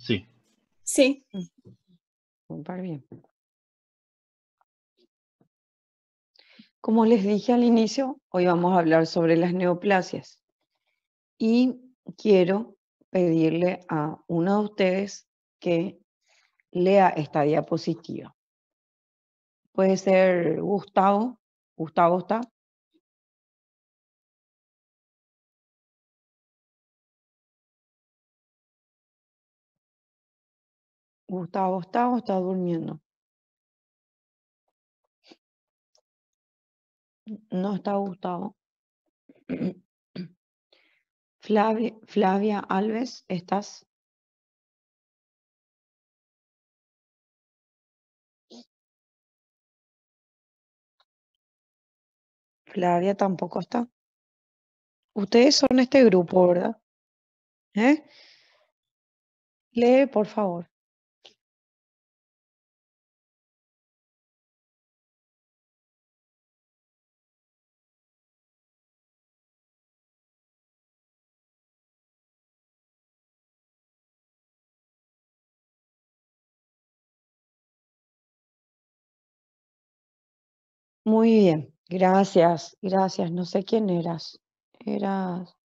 Sí. Sí. Mm. Muy bien. Como les dije al inicio, hoy vamos a hablar sobre las neoplasias. Y quiero pedirle a uno de ustedes que lea esta diapositiva. Puede ser Gustavo. Gustavo está. Gustavo está o está durmiendo. No está Gustavo. Flavia, Flavia Alves, ¿estás? Flavia tampoco está. Ustedes son este grupo, ¿verdad? ¿Eh? Lee, por favor. Muy bien, gracias, gracias. No sé quién eras. Eras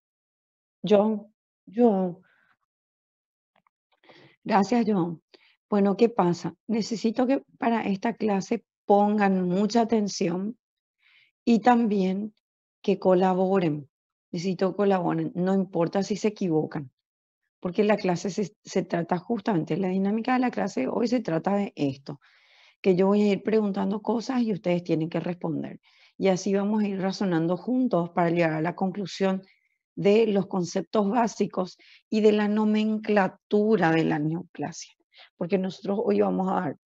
John, John. Gracias, John. Bueno, ¿qué pasa? Necesito que para esta clase pongan mucha atención y también que colaboren. Necesito que colaboren, no importa si se equivocan, porque la clase se, se trata justamente, la dinámica de la clase hoy se trata de esto que yo voy a ir preguntando cosas y ustedes tienen que responder. Y así vamos a ir razonando juntos para llegar a la conclusión de los conceptos básicos y de la nomenclatura de la neoplasia. Porque nosotros hoy vamos a dar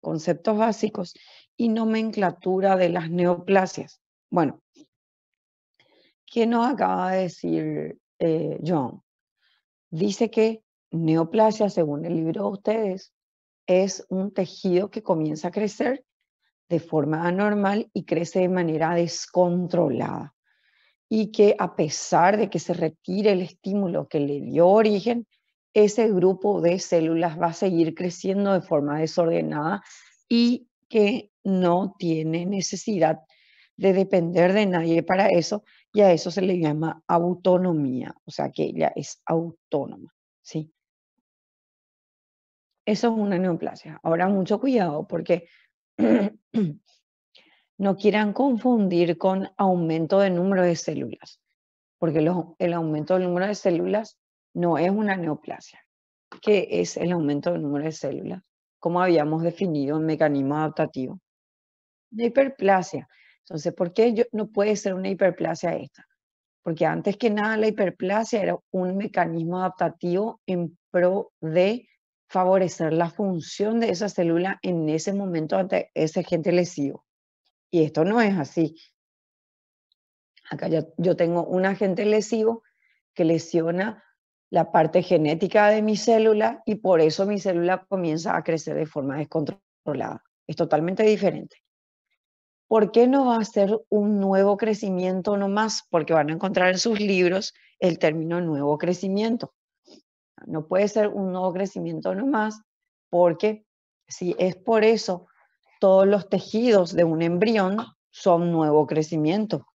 conceptos básicos y nomenclatura de las neoplasias. Bueno, ¿qué nos acaba de decir eh, John? Dice que neoplasia, según el libro de ustedes, es un tejido que comienza a crecer de forma anormal y crece de manera descontrolada. Y que a pesar de que se retire el estímulo que le dio origen, ese grupo de células va a seguir creciendo de forma desordenada y que no tiene necesidad de depender de nadie para eso, y a eso se le llama autonomía, o sea que ella es autónoma, ¿sí? Eso es una neoplasia. Ahora, mucho cuidado porque no quieran confundir con aumento de número de células, porque el aumento del número de células no es una neoplasia. ¿Qué es el aumento del número de células? Como habíamos definido en mecanismo adaptativo. De hiperplasia. Entonces, ¿por qué yo, no puede ser una hiperplasia esta? Porque antes que nada la hiperplasia era un mecanismo adaptativo en pro de favorecer la función de esa célula en ese momento ante ese agente lesivo. Y esto no es así. Acá yo, tengo un agente lesivo que lesiona la parte genética de mi célula y por eso mi célula comienza a crecer de forma descontrolada. Es totalmente diferente. ¿Por qué no va a ser un nuevo crecimiento no más? Porque van a encontrar en sus libros el término nuevo crecimiento. No puede ser un nuevo crecimiento nomás, porque si es por eso, todos los tejidos de un embrión son nuevo crecimiento.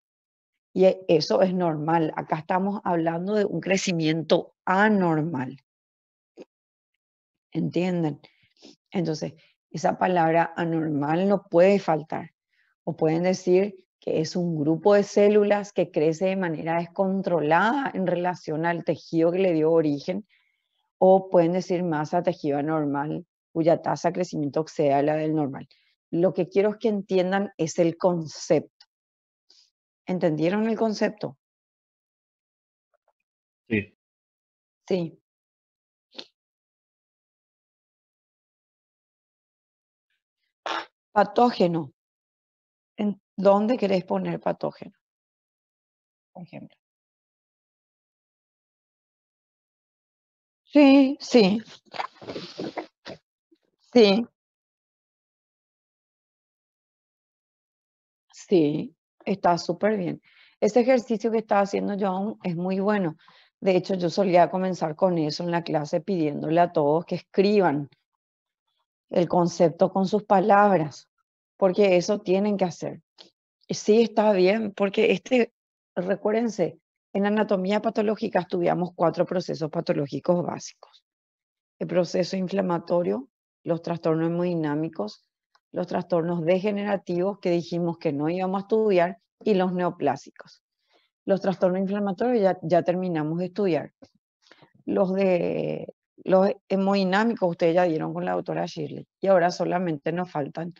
Y e, eso es normal. Acá estamos hablando de un crecimiento anormal. ¿Entienden? Entonces, esa palabra anormal no puede faltar. O pueden decir que es un grupo de células que crece de manera descontrolada en relación al tejido que le dio origen o pueden decir masa tejido normal, cuya tasa de crecimiento sea la del normal. Lo que quiero es que entiendan es el concepto. ¿Entendieron el concepto? Sí. Sí. Patógeno. ¿En dónde queréis poner patógeno? Por ejemplo. Sí, sí. Sí, sí, está súper bien. Ese ejercicio que está haciendo John es muy bueno. De hecho, yo solía comenzar con eso en la clase pidiéndole a todos que escriban el concepto con sus palabras, porque eso tienen que hacer. sí está bien, porque este, recuérdense, en anatomía patológica estudiamos cuatro procesos patológicos básicos. El proceso inflamatorio, los trastornos hemodinámicos, los trastornos degenerativos que dijimos que no íbamos a estudiar y los neoplásicos. Los trastornos inflamatorios ya, ya terminamos de estudiar. Los de los hemodinámicos ustedes ya dieron con la doctora Shirley y ahora solamente nos faltan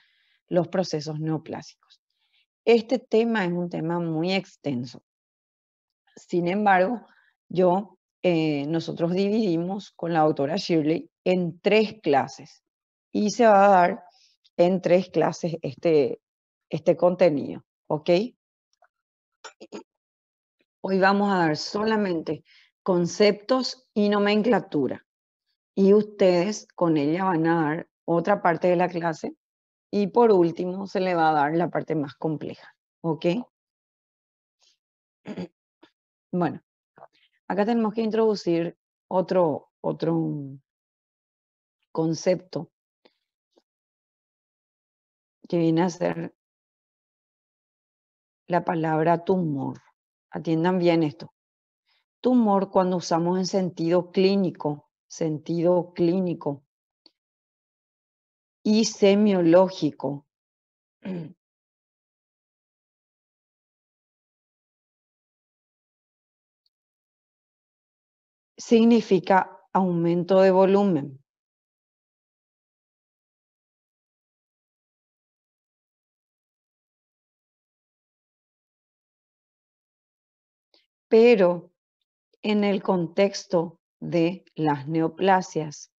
los procesos neoplásicos. Este tema es un tema muy extenso. Sin embargo, yo, eh, nosotros dividimos con la doctora Shirley en tres clases y se va a dar en tres clases este, este contenido, ¿ok? Hoy vamos a dar solamente conceptos y nomenclatura y ustedes con ella van a dar otra parte de la clase y por último se le va a dar la parte más compleja, ¿ok? Bueno, acá tenemos que introducir otro, otro concepto que viene a ser la palabra tumor. Atiendan bien esto. Tumor cuando usamos en sentido clínico, sentido clínico y semiológico. significa aumento de volumen. Pero en el contexto de las neoplasias,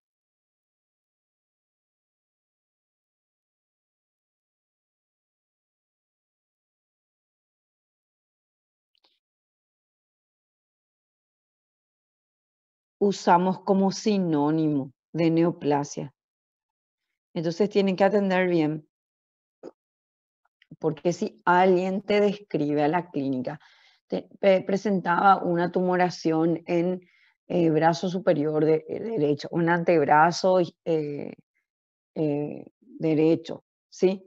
usamos como sinónimo de neoplasia. Entonces tienen que atender bien, porque si alguien te describe a la clínica, te presentaba una tumoración en el eh, brazo superior eh, derecho, un antebrazo eh, derecho, ¿sí?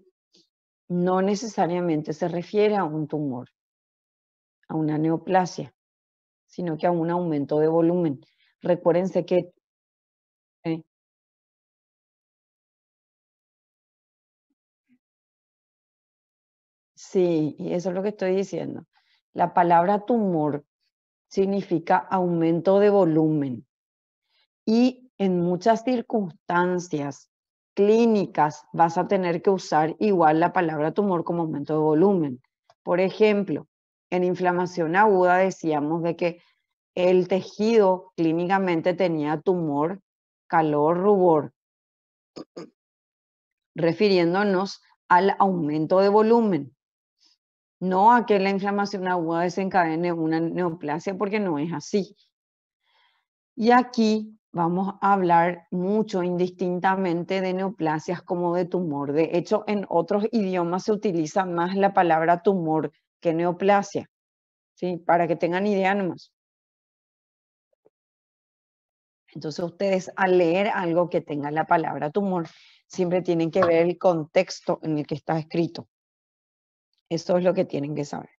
No necesariamente se refiere a un tumor, a una neoplasia, sino que a un aumento de volumen. Recuérdense que... Sí, y eso es lo que estoy diciendo. La palabra tumor significa aumento de volumen y en muchas circunstancias clínicas vas a tener que usar igual la palabra tumor como aumento de volumen. Por ejemplo, en inflamación aguda decíamos de que el tejido clínicamente tenía tumor, calor, rubor, refiriéndonos al aumento de volumen, no a que la inflamación aguda desencadene una neoplasia, porque no es así. Y aquí vamos a hablar mucho indistintamente de neoplasias como de tumor. De hecho, en otros idiomas se utiliza más la palabra tumor que neoplasia, ¿sí? para que tengan idea nomás. Entonces ustedes al leer algo que tenga la palabra tumor, siempre tienen que ver el contexto en el que está escrito. Eso es lo que tienen que saber.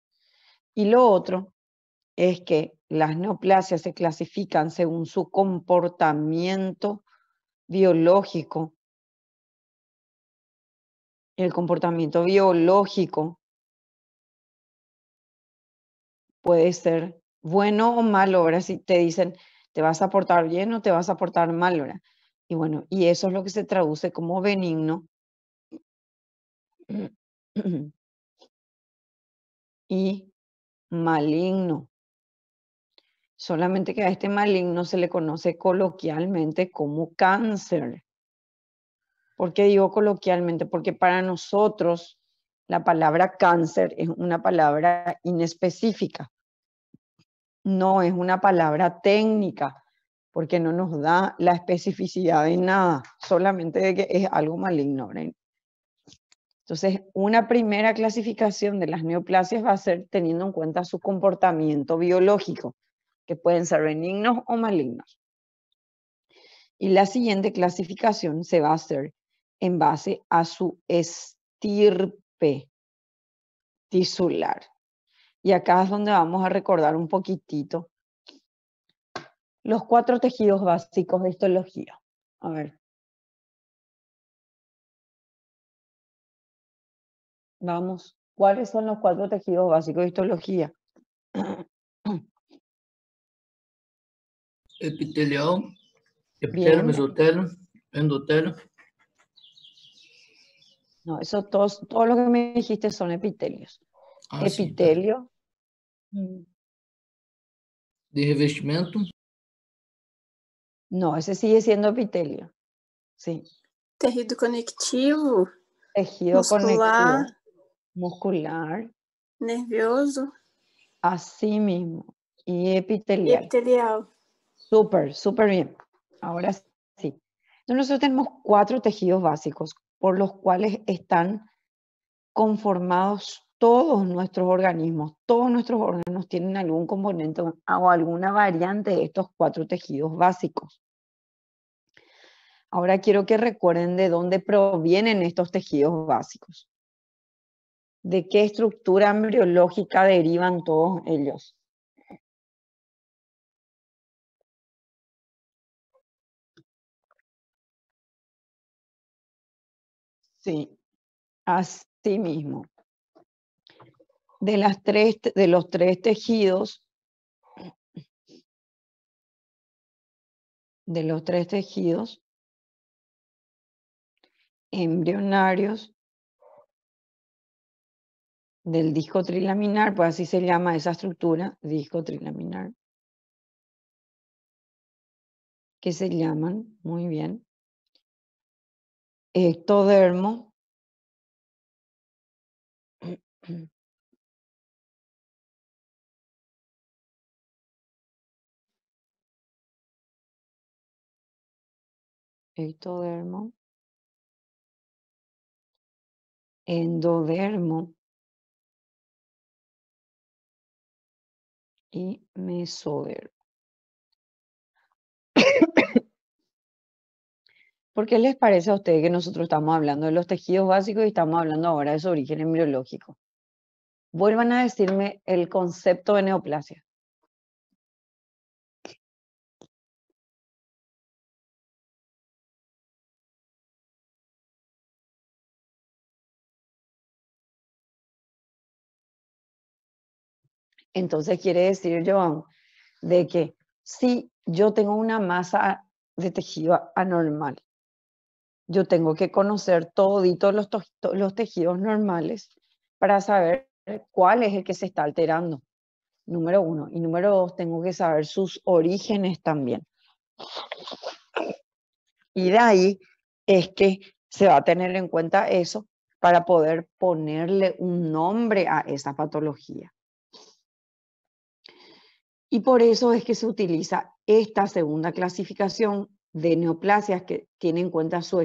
Y lo otro es que las neoplasias se clasifican según su comportamiento biológico. El comportamiento biológico puede ser bueno o malo. Ahora si te dicen, ¿Te vas a portar bien o te vas a portar mal, verdad? Y bueno, y eso es lo que se traduce como benigno. Y maligno. Solamente que a este maligno se le conoce coloquialmente como cáncer. ¿Por qué digo coloquialmente? Porque para nosotros la palabra cáncer es una palabra inespecífica no es una palabra técnica, porque no nos da la especificidad de nada, solamente de que es algo maligno. Entonces, una primera clasificación de las neoplasias va a ser teniendo en cuenta su comportamiento biológico, que pueden ser benignos o malignos. Y la siguiente clasificación se va a hacer en base a su estirpe tisular. Y acá es donde vamos a recordar un poquitito los cuatro tejidos básicos de histología. A ver. Vamos, ¿cuáles son los cuatro tejidos básicos de histología? Epitelio, epitelio, mesotelio, endotelio. No, eso todos, todo lo que me dijiste son epitelios. Ah, epitelio. De revestimiento? No, ese sigue siendo epitelio. Sí. Tejido conectivo. Tejido muscular, conectivo. Muscular. Nervioso. Así mismo. Y epitelial. epitelial. Súper, súper bien. Ahora sí. nosotros tenemos cuatro tejidos básicos por los cuales están conformados todos nuestros organismos, todos nuestros órganos tienen algún componente o alguna variante de estos cuatro tejidos básicos. Ahora quiero que recuerden de dónde provienen estos tejidos básicos. ¿De qué estructura embriológica derivan todos ellos? Sí, así mismo de, las tres, de los tres tejidos, de los tres tejidos embrionarios del disco trilaminar, pues así se llama esa estructura, disco trilaminar, que se llaman, muy bien, ectodermo, ectodermo, endodermo y mesodermo. ¿Por qué les parece a ustedes que nosotros estamos hablando de los tejidos básicos y estamos hablando ahora de su origen embriológico? Vuelvan a decirme el concepto de neoplasia. Entonces quiere decir, Joan, de que si yo tengo una masa de tejido anormal, yo tengo que conocer todos los, los tejidos normales para saber cuál es el que se está alterando. Número uno. Y número dos, tengo que saber sus orígenes también. Y de ahí es que se va a tener en cuenta eso para poder ponerle un nombre a esa patología. Y por eso es que se utiliza esta segunda clasificación de neoplasias que tiene en cuenta su,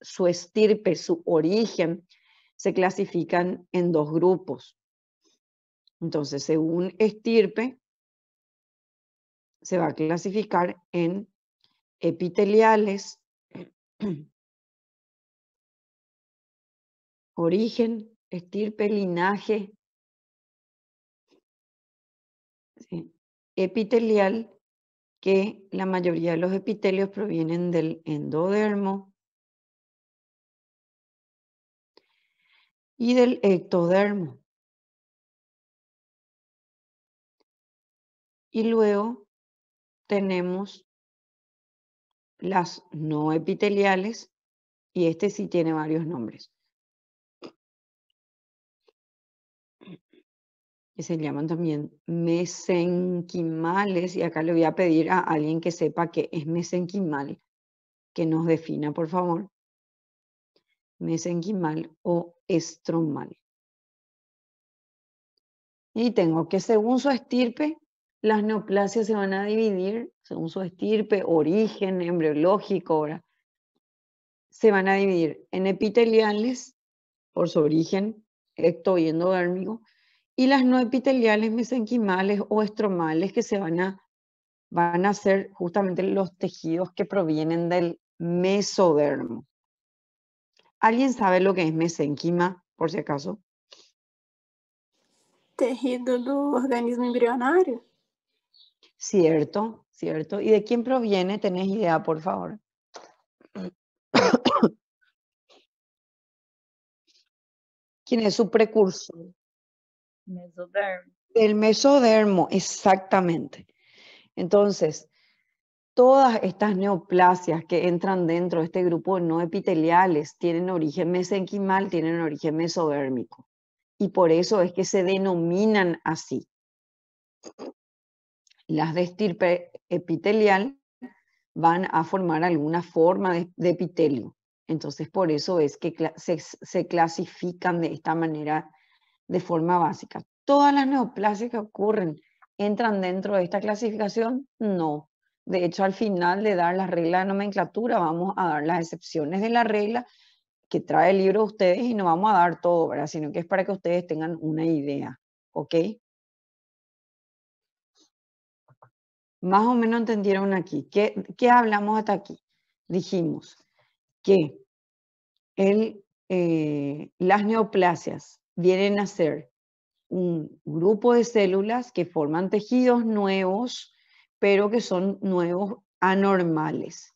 su estirpe, su origen, se clasifican en dos grupos. Entonces, según estirpe, se va a clasificar en epiteliales, origen, estirpe, linaje, epitelial, que la mayoría de los epitelios provienen del endodermo y del ectodermo. Y luego tenemos las no epiteliales, y este sí tiene varios nombres. que se llaman también mesenquimales, y acá le voy a pedir a alguien que sepa qué es mesenquimal, que nos defina, por favor, mesenquimal o estromal. Y tengo que según su estirpe, las neoplasias se van a dividir, según su estirpe, origen embriológico, ahora, se van a dividir en epiteliales, por su origen ectoendodérmico, y las no epiteliales mesenquimales o estromales que se van a, van a ser justamente los tejidos que provienen del mesodermo. ¿Alguien sabe lo que es mesenquima, por si acaso? Tejido del organismo embrionario. Cierto, cierto. ¿Y de quién proviene? ¿Tenés idea, por favor? ¿Quién es su precursor? mesodermo. mesodermo, exactamente. Entonces, todas estas neoplasias que entran dentro de este grupo no epiteliales tienen origen mesenquimal, tienen origen mesodérmico. Y por eso es que se denominan así. Las de estirpe epitelial van a formar alguna forma de, epitelio. Entonces, por eso es que se, se clasifican de esta manera de forma básica. ¿Todas las neoplasias que ocurren entran dentro de esta clasificación? No. De hecho, al final de dar la regla de nomenclatura, vamos a dar las excepciones de la regla que trae el libro de ustedes y no vamos a dar todo, ¿verdad? Sino que es para que ustedes tengan una idea, ¿ok? Más o menos entendieron aquí. ¿Qué, hablamos hasta aquí? Dijimos que el, eh, las neoplasias vienen a ser un grupo de células que forman tejidos nuevos, pero que son nuevos anormales,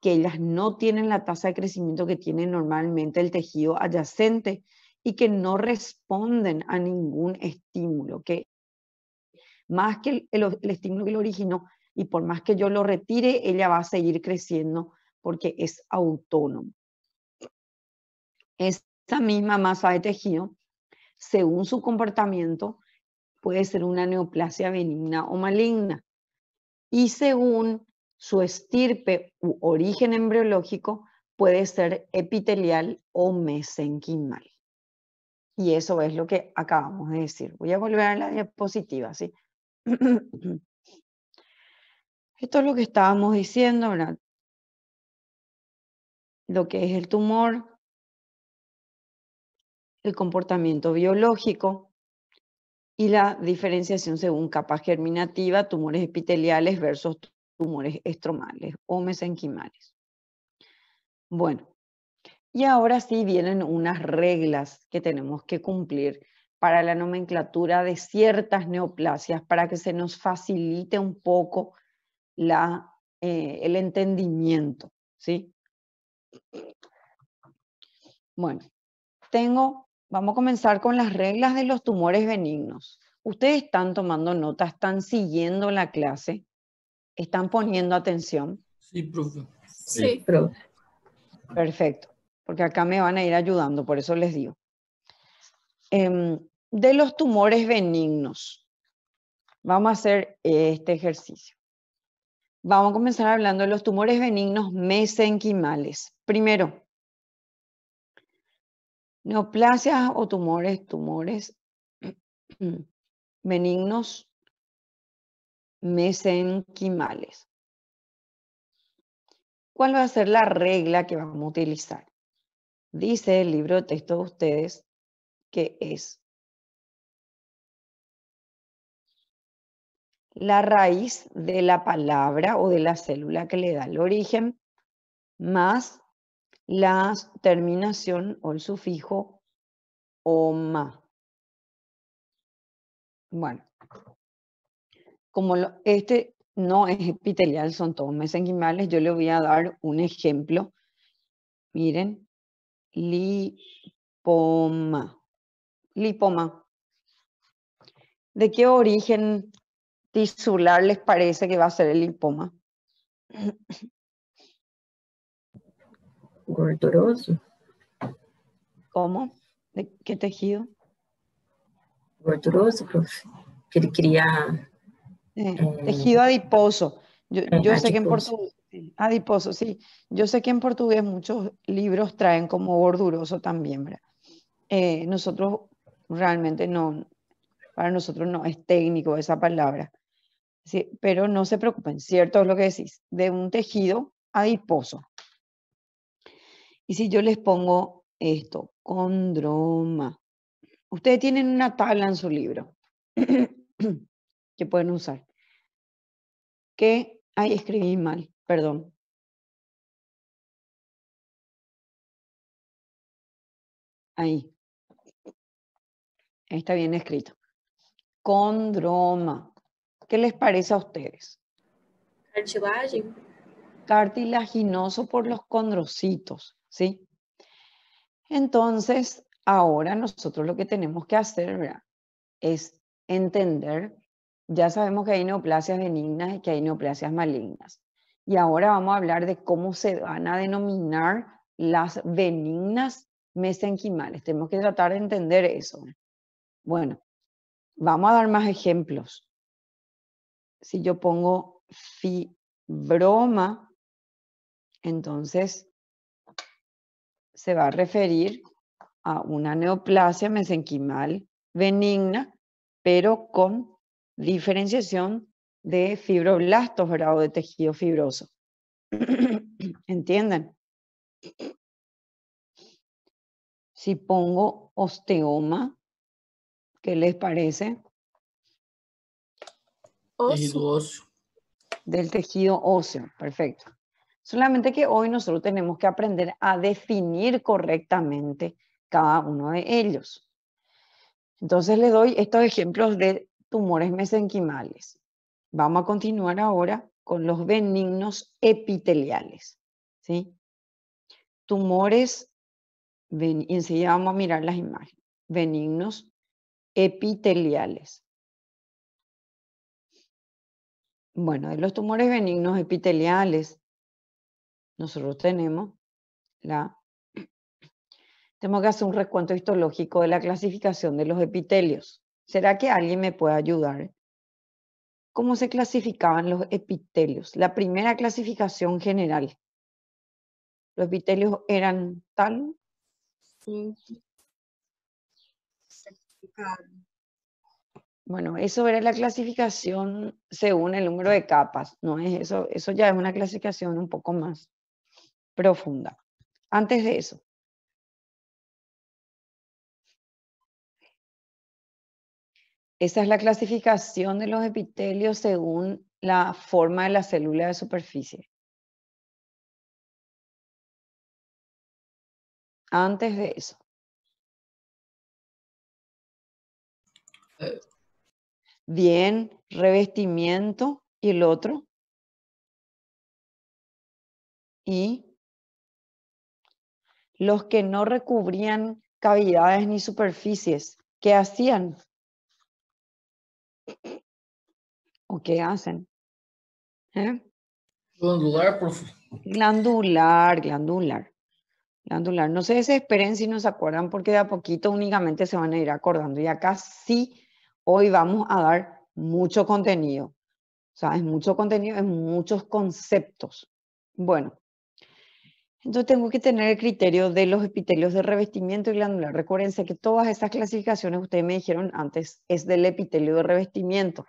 que ellas no tienen la tasa de crecimiento que tiene normalmente el tejido adyacente y que no responden a ningún estímulo, que más que el, estímulo que lo originó y por más que yo lo retire, ella va a seguir creciendo porque es autónomo. Esta misma masa de tejido según su comportamiento, puede ser una neoplasia benigna o maligna. Y según su estirpe u origen embriológico, puede ser epitelial o mesenquimal. Y eso es lo que acabamos de decir. Voy a volver a la diapositiva, ¿sí? Esto es lo que estábamos diciendo, ¿verdad? Lo que es el tumor, el comportamiento biológico y la diferenciación según capa germinativa, tumores epiteliales versus tumores estromales o mesenquimales. Bueno, y ahora sí vienen unas reglas que tenemos que cumplir para la nomenclatura de ciertas neoplasias para que se nos facilite un poco eh, el entendimiento, ¿sí? Bueno, tengo Vamos a comenzar con las reglas de los tumores benignos. Ustedes están tomando notas, están siguiendo la clase, están poniendo atención. Sí, profe. Sí, profe. Perfecto, porque acá me van a ir ayudando, por eso les digo. Em, de los tumores benignos, vamos a hacer este ejercicio. Vamos a comenzar hablando de los tumores benignos mesenquimales. Primero, Neoplasias o tumores, tumores benignos mesenquimales. ¿Cuál va a ser la regla que vamos a utilizar? Dice el libro de texto de ustedes que es la raíz de la palabra o de la célula que le da el origen más la terminación o el sufijo oma. Bueno, como este no es epitelial, son todos mesenquimales, yo le voy a dar un ejemplo. Miren, lipoma. Lipoma. ¿De qué origen tisular les parece que va a ser el lipoma? ¿Gorduroso? ¿Cómo? ¿De qué tejido? ¿Gorduroso? Que quería... Eh, eh, tejido adiposo. Eh, yo, sé que en portugués... Adiposo, sí. Yo sé que en portugués muchos libros traen como gorduroso también, ¿verdad? nosotros realmente no, para nosotros no es técnico esa palabra. pero no se preocupen, cierto es lo que decís, de un tejido adiposo. Y si yo les pongo esto, condroma, ustedes tienen una tabla en su libro que pueden usar. Que, ay, escribí mal, perdón. Ahí. Ahí está bien escrito. Condroma. ¿Qué les parece a ustedes? Cartilaginoso por los condrocitos. ¿sí? Entonces, ahora nosotros lo que tenemos que hacer es entender, ya sabemos que hay neoplasias benignas y que hay neoplasias malignas. Y ahora vamos a hablar de cómo se van a denominar las benignas mesenquimales. Tenemos que tratar de entender eso. Bueno, vamos a dar más ejemplos. Si yo pongo fibroma, entonces se va a referir a una neoplasia mesenquimal benigna, pero con diferenciación de fibroblastos, grado de tejido fibroso. ¿Entienden? Si pongo osteoma, ¿qué les parece? óseo. Del tejido óseo, perfecto. Solamente que hoy nosotros tenemos que aprender a definir correctamente cada uno de ellos. Entonces le doy estos ejemplos de tumores mesenquimales. Vamos a continuar ahora con los benignos epiteliales. ¿sí? Tumores, ben, enseguida vamos a mirar las imágenes, benignos epiteliales. Bueno, de los tumores benignos epiteliales nosotros tenemos la... Tenemos que hacer un recuento histológico de la clasificación de los epitelios. ¿Será que alguien me puede ayudar? ¿Cómo se clasificaban los epitelios? La primera clasificación general. Los epitelios eran tal. Sí. Bueno, eso era la clasificación según el número de capas, ¿no es eso? Eso ya es una clasificación un poco más profunda. Antes de eso, esa es la clasificación de los epitelios según la forma de la célula de superficie. Antes de eso. Bien, revestimiento y el otro. Y los que no recubrían cavidades ni superficies. ¿Qué hacían? ¿O qué hacen? ¿Eh? Glandular, Glandular, glandular. Glandular. No se desesperen si no se acuerdan porque de a poquito únicamente se van a ir acordando. Y acá sí, hoy vamos a dar mucho contenido. O sea, es mucho contenido, es muchos conceptos. Bueno, entonces tengo que tener el criterio de los epitelios de revestimiento y glandular. Recuerden que todas esas clasificaciones, ustedes me dijeron antes, es del epitelio de revestimiento.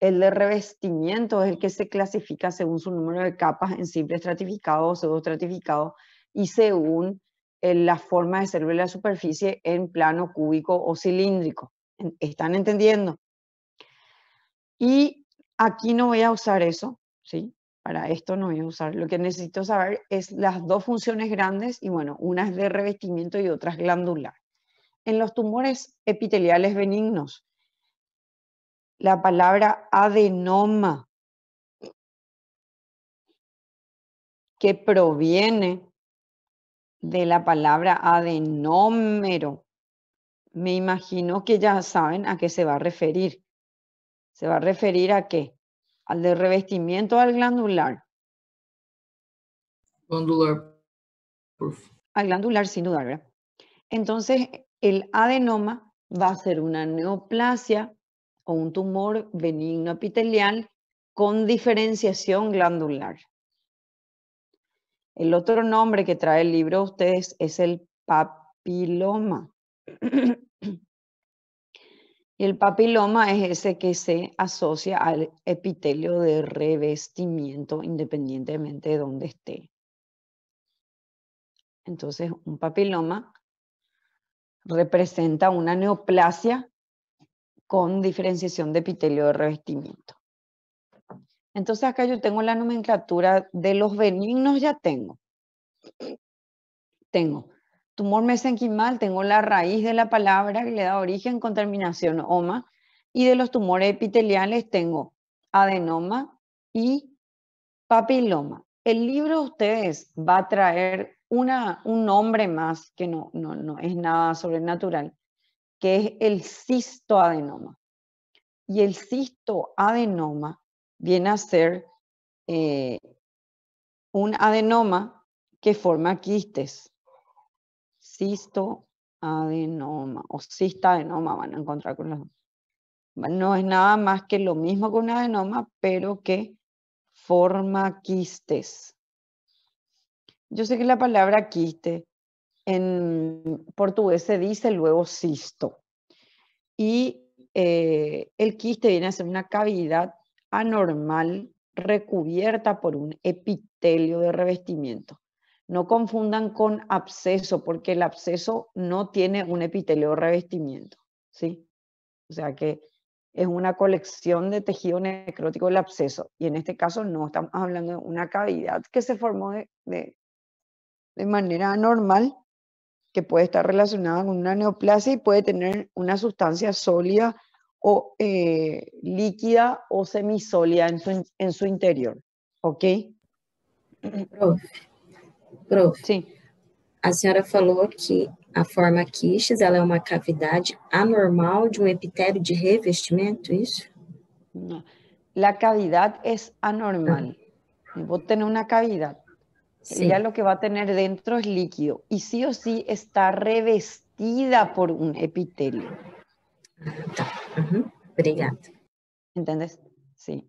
El de revestimiento es el que se clasifica según su número de capas en simple estratificado o pseudo estratificado y según eh, la forma de ser de la superficie en plano cúbico o cilíndrico. ¿Están entendiendo? Y aquí no voy a usar eso, ¿sí? Para esto no voy a usar. Lo que necesito saber es las dos funciones grandes y bueno, una es de revestimiento y otra es glandular. En los tumores epiteliales benignos, la palabra adenoma, que proviene de la palabra adenómero, me imagino que ya saben a qué se va a referir. ¿Se va a referir a qué? al de revestimiento al glandular. Glandular. Al glandular, sin duda, Entonces, el adenoma va a ser una neoplasia o un tumor benigno epitelial con diferenciación glandular. El otro nombre que trae el libro a ustedes es el papiloma. Y el papiloma es ese que se asocia al epitelio de revestimiento independientemente de donde esté. Entonces, un papiloma representa una neoplasia con diferenciación de epitelio de revestimiento. Entonces acá yo tengo la nomenclatura de los benignos, ya tengo. Tengo tumor mesenquimal tengo la raíz de la palabra que le da origen con terminación oma y de los tumores epiteliales tengo adenoma y papiloma. El libro de ustedes va a traer un nombre más que no, es nada sobrenatural, que es el cistoadenoma. Y el cistoadenoma viene a ser eh, un adenoma que forma quistes cistoadenoma o adenoma, van a encontrar con los dos. No es nada más que lo mismo que un adenoma, pero que forma quistes. Yo sé que la palabra quiste en portugués se dice luego cisto. Y eh, el quiste viene a ser una cavidad anormal recubierta por un epitelio de revestimiento. No confundan con absceso, porque el absceso no tiene un epitelio revestimiento, ¿sí? O sea que es una colección de tejido necrótico el absceso, y en este caso no estamos hablando de una cavidad que se formó de, de, manera normal que puede estar relacionada con una neoplasia y puede tener una sustancia sólida o eh, líquida o semisólida en su, en su interior. ¿Ok? Prof, la a senhora falou que a forma quiches ela é uma cavidade anormal de um epitélio de revestimento, isso? La cavidad es anormal. Ah. Vos tener una cavidad. Sí. lo que va a tener dentro es líquido y sí o sí está revestida por un epitelio. Uh ¿Entendés? Sí.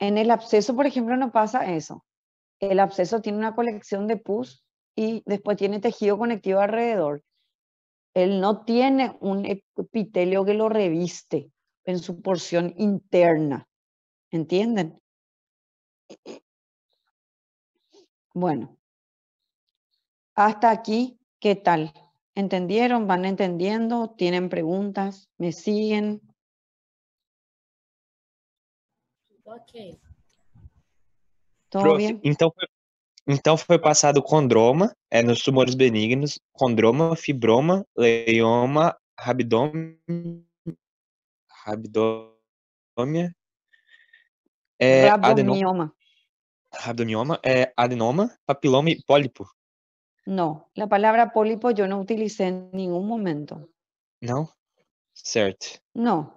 En el absceso, por ejemplo, no pasa eso el absceso tiene una colección de pus y después tiene tejido conectivo alrededor. Él no tiene un epitelio que lo reviste en su porción interna. ¿Entienden? Bueno, hasta aquí, ¿qué tal? ¿Entendieron? ¿Van entendiendo? ¿Tienen preguntas? ¿Me siguen? então, então foi passado condroma, é nos tumores benignos, condroma, fibroma, leioma, rabdômen, rabdômia, é, rabdomioma. Rabdomioma, é, adenoma, papiloma e pólipo. não a palavra pólipo eu não utilizei em nenhum momento. não certo não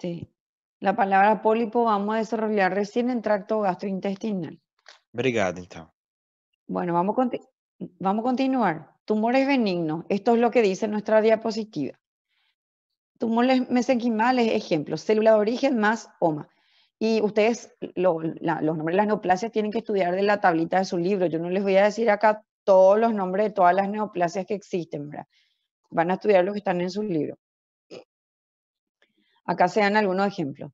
Sim. La palabra pólipo vamos a desarrollar recién en tracto gastrointestinal. Obrigado, Bueno, vamos, vamos a continuar. Tumores benignos. Esto es lo que dice nuestra diapositiva. Tumores mesenquimales, ejemplo, célula de origen más OMA. Y ustedes, los nombres de las neoplasias tienen que estudiar de la tablita de su libro. Yo no les voy a decir acá todos los nombres de todas las neoplasias que existen, ¿verdad? Van a estudiar lo que están en su libro. Acá se dan algunos ejemplos.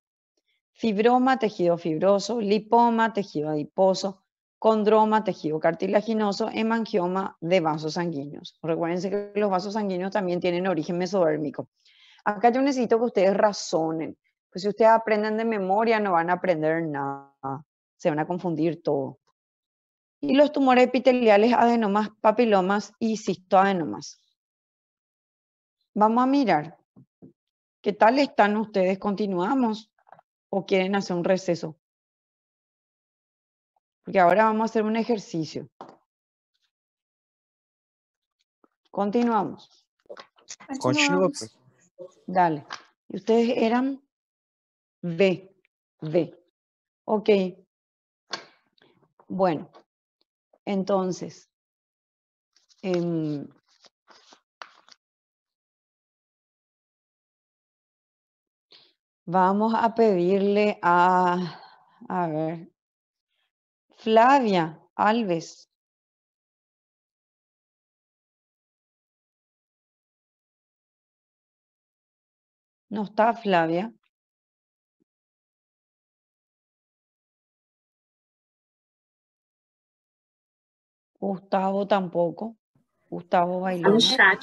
Fibroma, tejido fibroso, lipoma, tejido adiposo, condroma, tejido cartilaginoso, hemangioma de vasos sanguíneos. Recuérdense que los vasos sanguíneos también tienen origen mesodérmico. Acá yo necesito que ustedes razonen, pues si ustedes aprenden de memoria no van a aprender nada, se van a confundir todo. Y los tumores epiteliales, adenomas, papilomas y cistoadenomas. Vamos a mirar. ¿Qué tal están ustedes? ¿Continuamos o quieren hacer un receso? Porque ahora vamos a hacer un ejercicio. Continuamos. Continuamos. Pues. Dale. Y ustedes eran B, B. Ok. Bueno, entonces, em, Vamos a pedirle a, a ver, Flavia Alves. No está Flavia. Gustavo tampoco. Gustavo bailó. Un chat,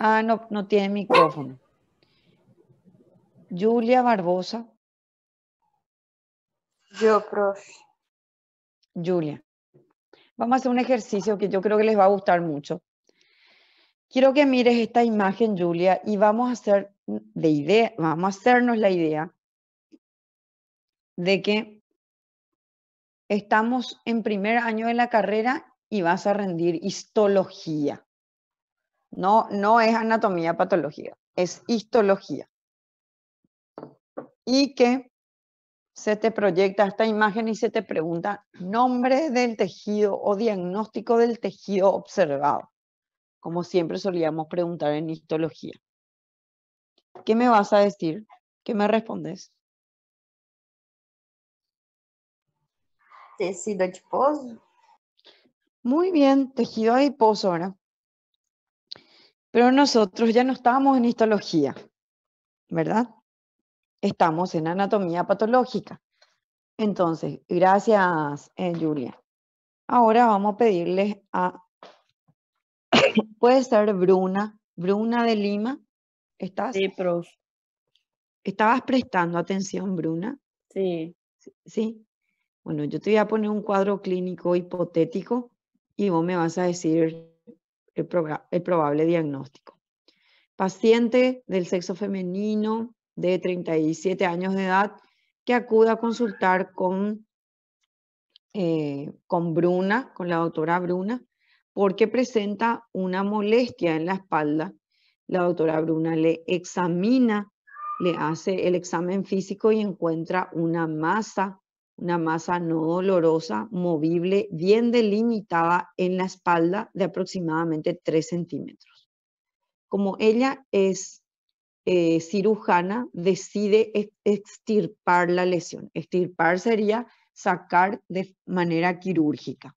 Ah, no, no tiene micrófono. Julia Barbosa. Yo, profe. Julia. Vamos a hacer un ejercicio que yo creo que les va a gustar mucho. Quiero que mires esta imagen, Julia, y vamos a hacer de idea, vamos a hacernos la idea de que estamos en primer año de la carrera y vas a rendir histología. No, no es anatomía patología, es histología y que se te proyecta esta imagen y se te pregunta nombre del tejido o diagnóstico del tejido observado, como siempre solíamos preguntar en histología. ¿Qué me vas a decir? ¿Qué me respondes? Tejido adiposo. Muy bien, tejido adiposo ahora. Pero nosotros ya no estábamos en histología, ¿verdad? estamos en anatomía patológica. Entonces, gracias, eh, Julia. Ahora vamos a pedirles a, puede ser Bruna, Bruna de Lima, ¿estás? Sí, prof. ¿Estabas prestando atención, Bruna? Sí. Sí. Bueno, yo te voy a poner un cuadro clínico hipotético y vos me vas a decir el probable diagnóstico. Paciente del sexo femenino, de 37 años de edad que acude a consultar con, eh, con Bruna, con la doctora Bruna, porque presenta una molestia en la espalda. La doctora Bruna le examina, le hace el examen físico y encuentra una masa, una masa no dolorosa, movible, bien delimitada en la espalda de aproximadamente 3 centímetros. Como ella es eh, cirujana decide extirpar la lesión. Extirpar sería sacar de manera quirúrgica.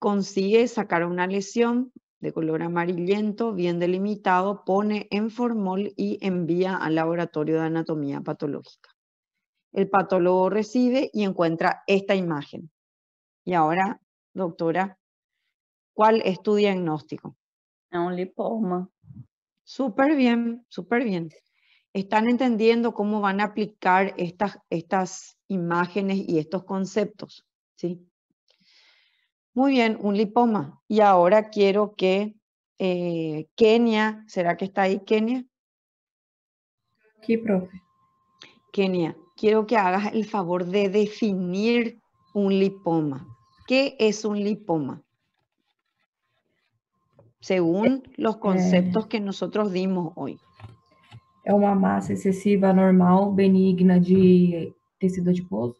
Consigue sacar una lesión de color amarillento, bien delimitado, pone en formol y envía al laboratorio de anatomía patológica. El patólogo recibe y encuentra esta imagen. Y ahora, doctora, ¿cuál es tu diagnóstico? Ah, un lipoma. Súper bien, súper bien. Están entendiendo cómo van a aplicar estas, estas imágenes y estos conceptos. ¿sí? Muy bien, un lipoma. Y ahora quiero que eh, Kenia, ¿será que está ahí Kenia? Aquí, profe. Kenia, quiero que hagas el favor de definir un lipoma. ¿Qué es un lipoma? según eh, los conceptos que nosotros dimos hoy. Es una masa excesiva normal, benigna de tecido adiposo?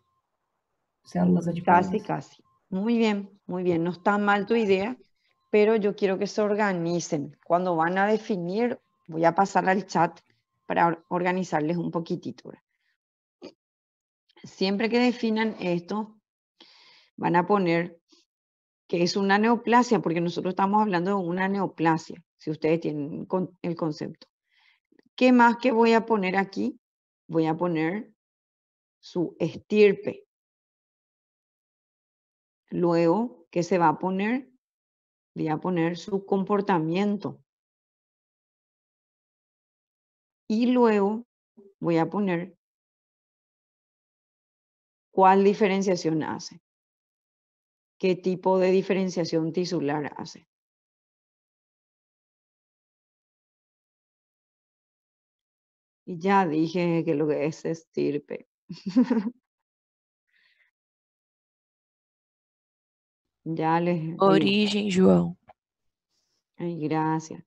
Células adiposas. Casi, casi. Muy bien, muy bien. No está mal tu idea, pero yo quiero que se organicen. Cuando van a definir, voy a pasar al chat para organizarles un poquitito. Siempre que definan esto, van a poner que es una neoplasia, porque nosotros estamos hablando de una neoplasia, si ustedes tienen el concepto. ¿Qué más que voy a poner aquí? Voy a poner su estirpe. Luego, ¿qué se va a poner? Voy a poner su comportamiento. Y luego voy a poner cuál diferenciación hace qué tipo de diferenciación tisular hace. Y ya dije que lo que es estirpe. ya les. Origen, João. Ay, gracias.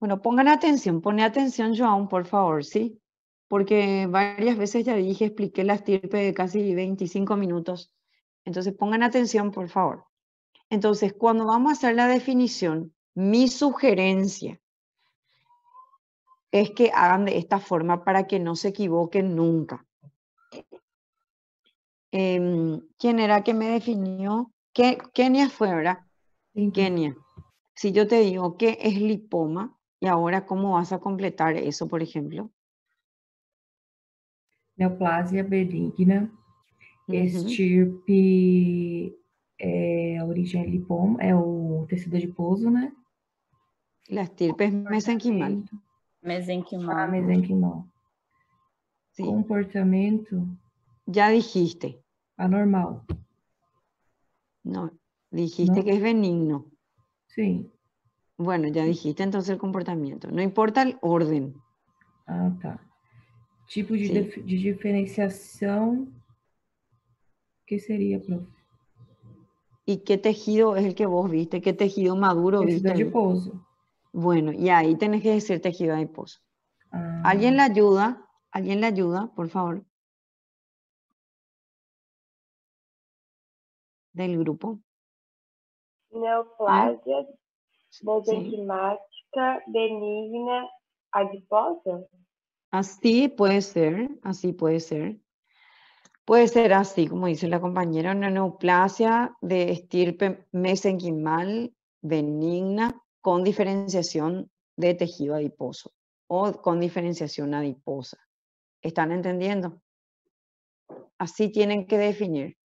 Bueno, pongan atención, pone atención, João, por favor, ¿sí? porque varias veces ya dije, expliqué la estirpe de casi 25 minutos. Entonces pongan atención, por favor. Entonces, cuando vamos a hacer la definición, mi sugerencia es que hagan de esta forma para que no se equivoquen nunca. Em, ¿Quién era que me definió? ¿Qué, Kenia fue, ¿verdad? Sí. Kenia. Si yo te digo qué es lipoma y ahora cómo vas a completar eso, por ejemplo. neoplasia benigna, uhum. estirpe, é, a origem é lipoma, é o tecido adiposo, né? La estirpe é mesenquimal. Mesenquimal. Ah, mesenquimal. Comportamento. Já dijiste. Anormal. não dijiste que é benigno. Sim. Bueno, já dijiste então, o comportamento não importa o orden. Ah, tá. Tipo de, diferenciación, ¿qué sería, profe? ¿Y qué tejido es el que vos viste? ¿Qué tejido maduro tejido viste? adiposo. Bueno, y ahí tenés que decir tejido adiposo. Ah. ¿Alguien le ayuda? ¿Alguien le ayuda, por favor? Del grupo. Neoplasia, ah. benigna, adiposa. Así puede ser, así puede ser. Puede ser así, como dice la compañera, una neoplasia de estirpe mesenquimal benigna con diferenciación de tejido adiposo o con diferenciación adiposa. ¿Están entendiendo? Así tienen que definir.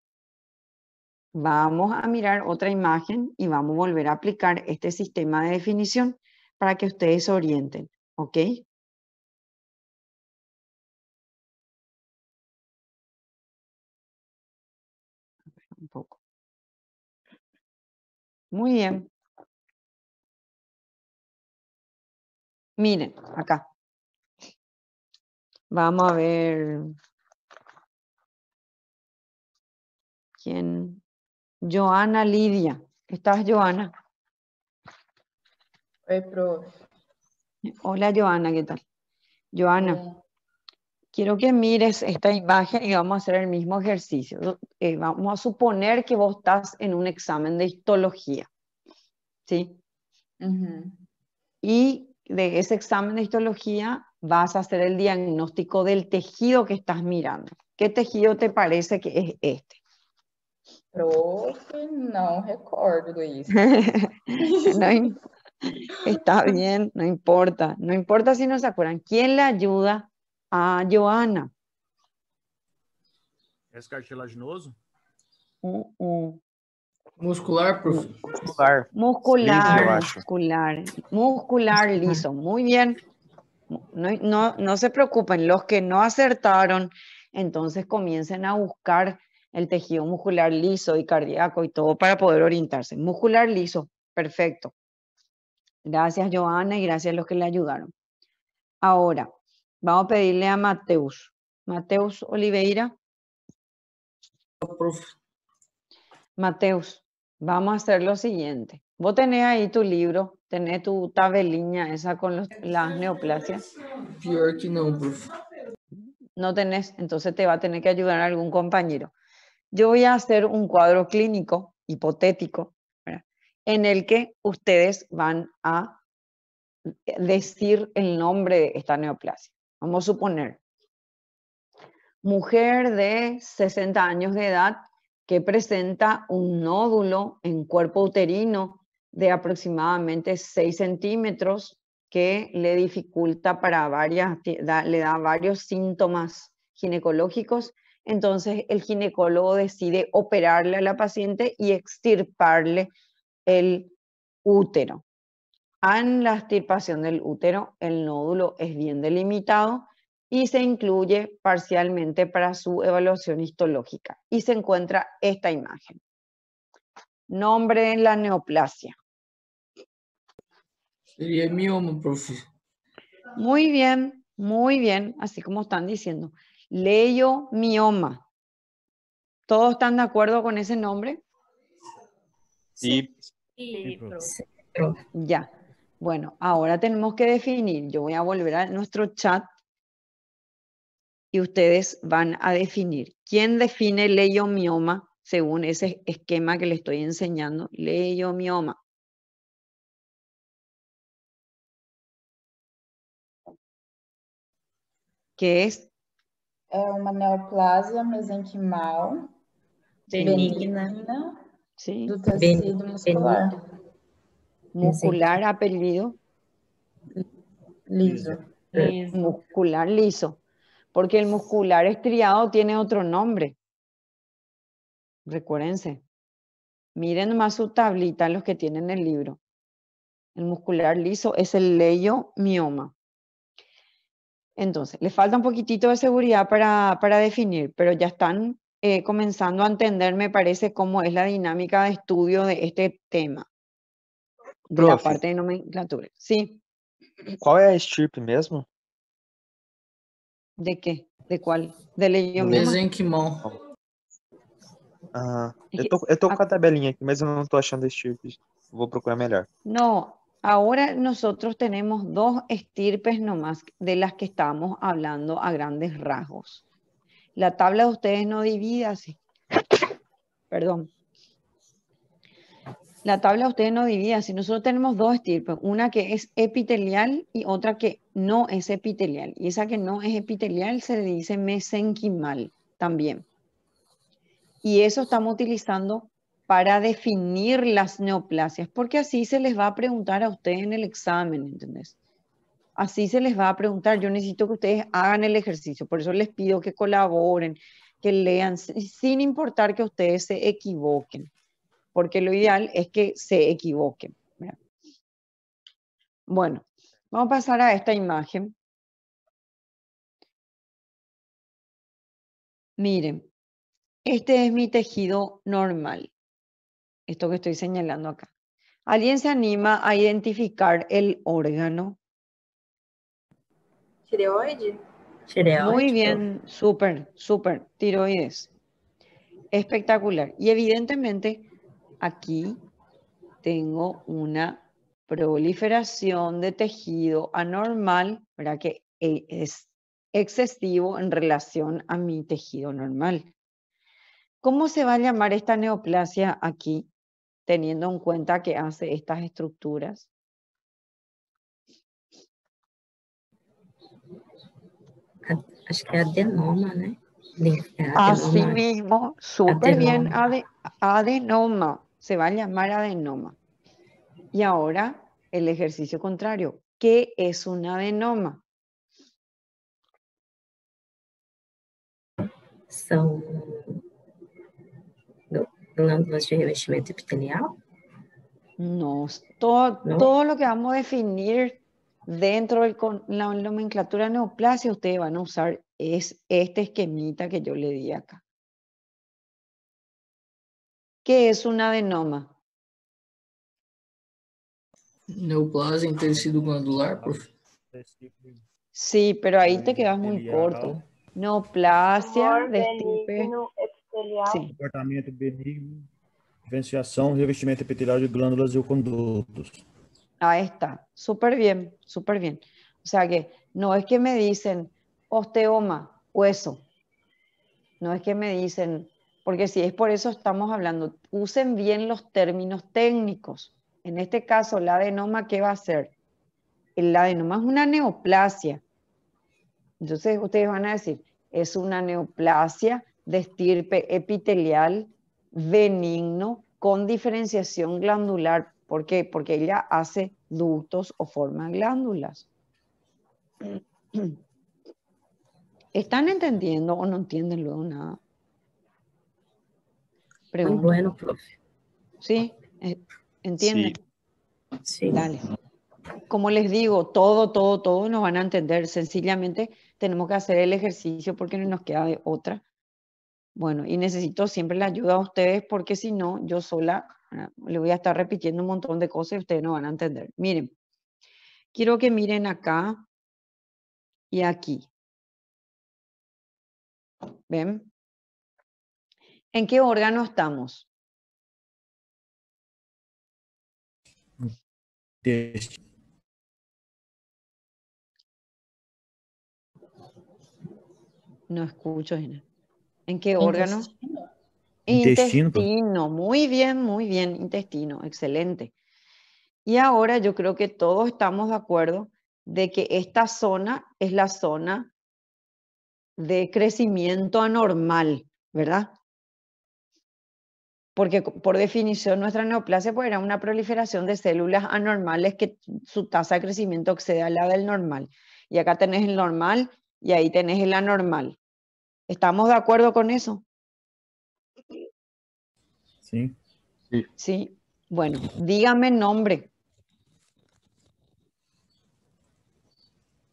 Vamos a mirar otra imagen y vamos a volver a aplicar este sistema de definición para que ustedes se orienten, ¿ok? un poco. Muy bien. Miren, acá. Vamos a ver quién. Joana Lidia. ¿Estás, Joana? Hola, Joana, ¿qué tal? Joana quiero que mires esta imagen y vamos a hacer el mismo ejercicio. Eh, vamos a suponer que vos estás en un examen de histología, ¿sí? Y de ese examen de histología vas a hacer el diagnóstico del tejido que estás mirando. ¿Qué tejido te parece que es este? Profe, no recuerdo eso. está bien, no importa. No importa si no se acuerdan. ¿Quién le ayuda a Joana. ¿Es cartilaginoso? Uh, uh. Muscular, Muscular. Muscular, muscular. Muscular liso. Muy bien. No, no, se preocupen, los que no acertaron, entonces comiencen a buscar el tejido muscular liso y cardíaco y todo para poder orientarse. Muscular liso, perfecto. Gracias, Joana, y gracias a los que le ayudaron. Ahora, Vamos a pedirle a Mateus. Mateus Oliveira. Oh, Mateus, vamos a hacer lo siguiente. Vos tenés ahí tu libro, tenés tu tabelinha esa con las neoplasias. no, tenés, entonces te va a tener que ayudar algún compañero. Yo voy a hacer un cuadro clínico, hipotético, en el que ustedes van a decir el nombre de esta neoplasia. Vamos a suponer, mujer de 60 años de edad que presenta un nódulo en cuerpo uterino de aproximadamente 6 centímetros que le dificulta para varias, le da varios síntomas ginecológicos. Entonces el ginecólogo decide operarle a la paciente y extirparle el útero. En la extirpación del útero, el nódulo es bien delimitado y se incluye parcialmente para su evaluación histológica. Y se encuentra esta imagen. Nombre de la neoplasia. Sería mioma, profesor. Muy bien, muy bien, así como están diciendo. Leyo mioma. ¿Todos están de acuerdo con ese nombre? Sí. sí. sí. Ya. Bueno, ahora tenemos que definir, yo voy a volver a nuestro chat y ustedes van a definir. ¿Quién define leiomioma según ese esquema que le estoy enseñando? Leiomioma. ¿Qué es? Es eh, una neoplasia mesenquimal benigna, sí. Muscular apellido. Eh, liso. Muscular liso. Porque el muscular estriado tiene otro nombre. Recuérdense. Miren más su tablita los que tienen el libro. El muscular liso es el leyo mioma. Entonces, le falta un poquitito de seguridad para, definir, pero ya están eh, comenzando a entender, me parece, cómo es la dinámica de estudio de este tema. a Prof. parte de nomenclatura. sim. Qual é a estirpe mesmo? ¿De que? ¿De qual? ¿De Legion Ah, eu tô, eu tô com a tabelinha aqui, mas eu não tô achando estirpes. Vou procurar melhor. Não. Agora, nós temos dois estirpes nomás de las que estamos falando a grandes rasgos. A tabla de vocês não divide assim. Perdão. la tabla ustedes no dividan. Si nosotros tenemos dos estirpes, una que es epitelial y otra que no es epitelial. Y esa que no es epitelial se le dice mesenquimal también. Y eso estamos utilizando para definir las neoplasias, porque así se les va a preguntar a ustedes en el examen, ¿entendés? Así se les va a preguntar. Yo necesito que ustedes hagan el ejercicio, por eso les pido que colaboren, que lean, sin importar que ustedes se equivoquen porque lo ideal es que se equivoquen. Bueno, vamos a pasar a esta imagen. Miren, este es mi tejido normal, esto que estoy señalando acá. ¿Alguien se anima a identificar el órgano? Tiroides. Muy bien, súper, súper, tiroides. Espectacular. Y evidentemente aquí tengo una proliferación de tejido anormal, ¿verdad? Que eh, es excesivo en relación a mi tejido normal. ¿Cómo se va a llamar esta neoplasia aquí, teniendo en cuenta que hace estas estructuras? adenoma, ¿no? Así mismo, súper bien, adenoma se va a llamar adenoma. Y ahora el ejercicio contrario. ¿Qué es un adenoma? de epitelial? No, todo, lo que vamos a definir dentro de la nomenclatura neoplasia, ustedes van a usar es este esquemita que yo le di acá que es un adenoma? Neoplasia en tejido glandular, Sí, pero ahí te quedas muy corto. Neoplasia de estirpe. benigno, diferenciación revestimiento epitelial de glándulas y e condutos. Ahí está, súper bien, súper bien. O sea que no es que me dicen osteoma, hueso. No es que me dicen porque si es por eso estamos hablando, usen bien los términos técnicos. En este caso, la adenoma, ¿qué va a hacer? El adenoma es una neoplasia. Entonces ustedes van a decir, es una neoplasia de estirpe epitelial benigno con diferenciación glandular. ¿Por qué? Porque ella hace ductos o forma glándulas. ¿Están entendiendo o no entienden luego nada? Pregunta. bueno, ¿Sí? Eh, entiende Sí. Dale. Como les digo, todo, todo, todo nos van a entender. Sencillamente tenemos que hacer el ejercicio porque no nos queda de otra. Bueno, y necesito siempre la ayuda de ustedes porque si no, yo sola ah, le voy a estar repitiendo un montón de cosas y ustedes no van a entender. Miren, quiero que miren acá y aquí. ¿Ven? ¿En qué órgano estamos? No escucho, Gina. ¿En qué órgano? Intestino. Muy bien, muy bien. Intestino. Excelente. Y ahora yo creo que todos estamos de acuerdo de que esta zona es la zona de crecimiento anormal, ¿verdad? porque por definición nuestra neoplasia pues, era una proliferación de células anormales que su tasa de crecimiento excede a la del normal. Y acá tenés el normal y ahí tenés el anormal. ¿Estamos de acuerdo con eso? Sí. Sí. Bueno, dígame nombre.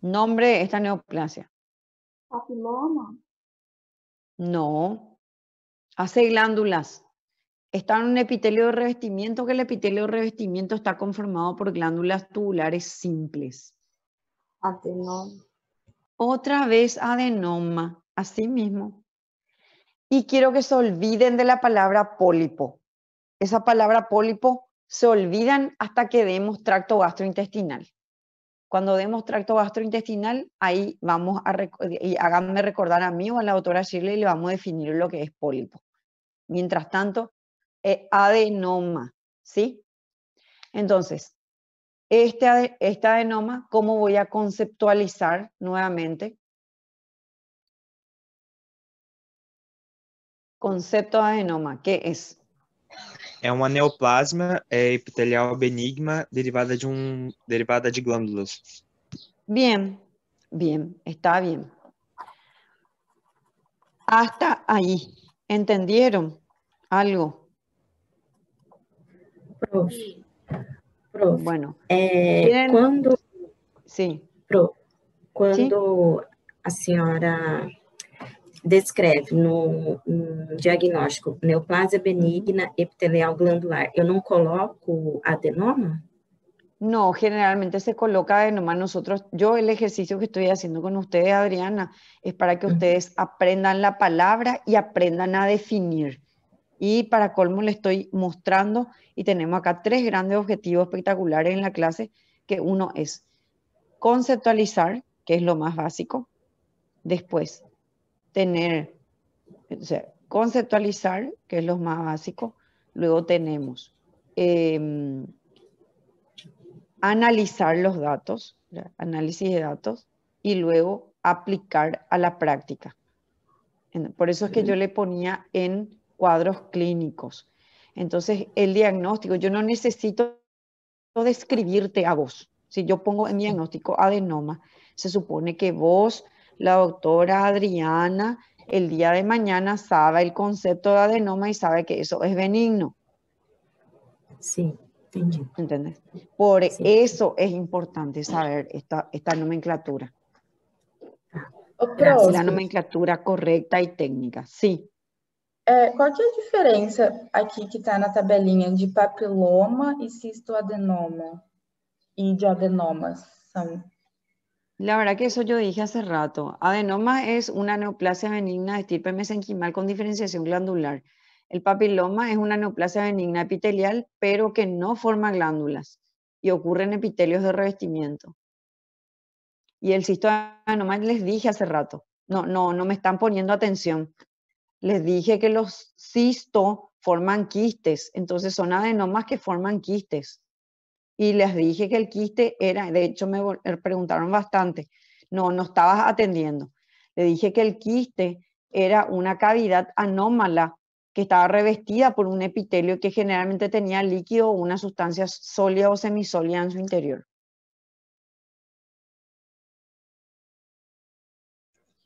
Nombre de esta neoplasia. Papiloma. No. Hace glándulas está en un epitelio de revestimiento, que el epitelio de revestimiento está conformado por glándulas tubulares simples. Adenoma. Otra vez adenoma, así mismo. Y quiero que se olviden de la palabra pólipo. Esa palabra pólipo se olvidan hasta que demos tracto gastrointestinal. Cuando demos tracto gastrointestinal, ahí vamos a, y háganme recordar a mí o a la doctora Shirley, y le vamos a definir lo que es pólipo. Mientras tanto, eh, adenoma, ¿sí? Entonces, este, adenoma, ¿cómo voy a conceptualizar nuevamente? Concepto adenoma, ¿qué es? Es una um neoplasma epitelial benigna derivada de un um, derivada de glándulas. Bien, bien, está bien. Hasta ahí, ¿entendieron algo? Prof. Prof. Bueno. É, eh, quando. Sim. Prof, quando Sim. a senhora descreve no, no, diagnóstico neoplasia benigna epitelial glandular, eu não coloco adenoma? No, generalmente se coloca adenoma. Nosotros, yo el ejercicio que estoy haciendo con ustedes, Adriana, es para que ustedes aprendan la palabra y aprendan a definir. Y para colmo le estoy mostrando y tenemos acá tres grandes objetivos espectaculares en la clase, que uno es conceptualizar, que es lo más básico, después tener, o sea, conceptualizar, que es lo más básico, luego tenemos em, analizar los datos, análisis de datos, y luego aplicar a la práctica. Por eso es que yo le ponía en cuadros clínicos. Entonces, el diagnóstico, yo no necesito describirte a vos. Si yo pongo en diagnóstico adenoma, se supone que vos, la doctora Adriana, el día de mañana sabe el concepto de adenoma y sabe que eso es benigno. Sí, ¿Entendés? Por eso es importante saber esta, nomenclatura. Ah, la nomenclatura correcta y técnica, sí. ¿Cuál es la diferencia aquí que está en la tabelinha de papiloma y e cistoadenoma y e adenomas? La verdad que eso yo dije hace rato. Adenoma es una neoplasia benigna de estirpe mesenquimal con diferenciación glandular. El papiloma es una neoplasia benigna epitelial, pero que no forma glándulas y ocurre en epitelios de revestimiento. Y el cistoadenoma les dije hace rato. No, no, no me están poniendo atención. Les dije que los cistos forman quistes, entonces son adenomas que forman quistes. Y les dije que el quiste era, de hecho me eh, preguntaron bastante, no, no estabas atendiendo. Le dije que el quiste era una cavidad anómala que estaba revestida por un epitelio que generalmente tenía líquido o una sustancia sólida o semisólida en su interior.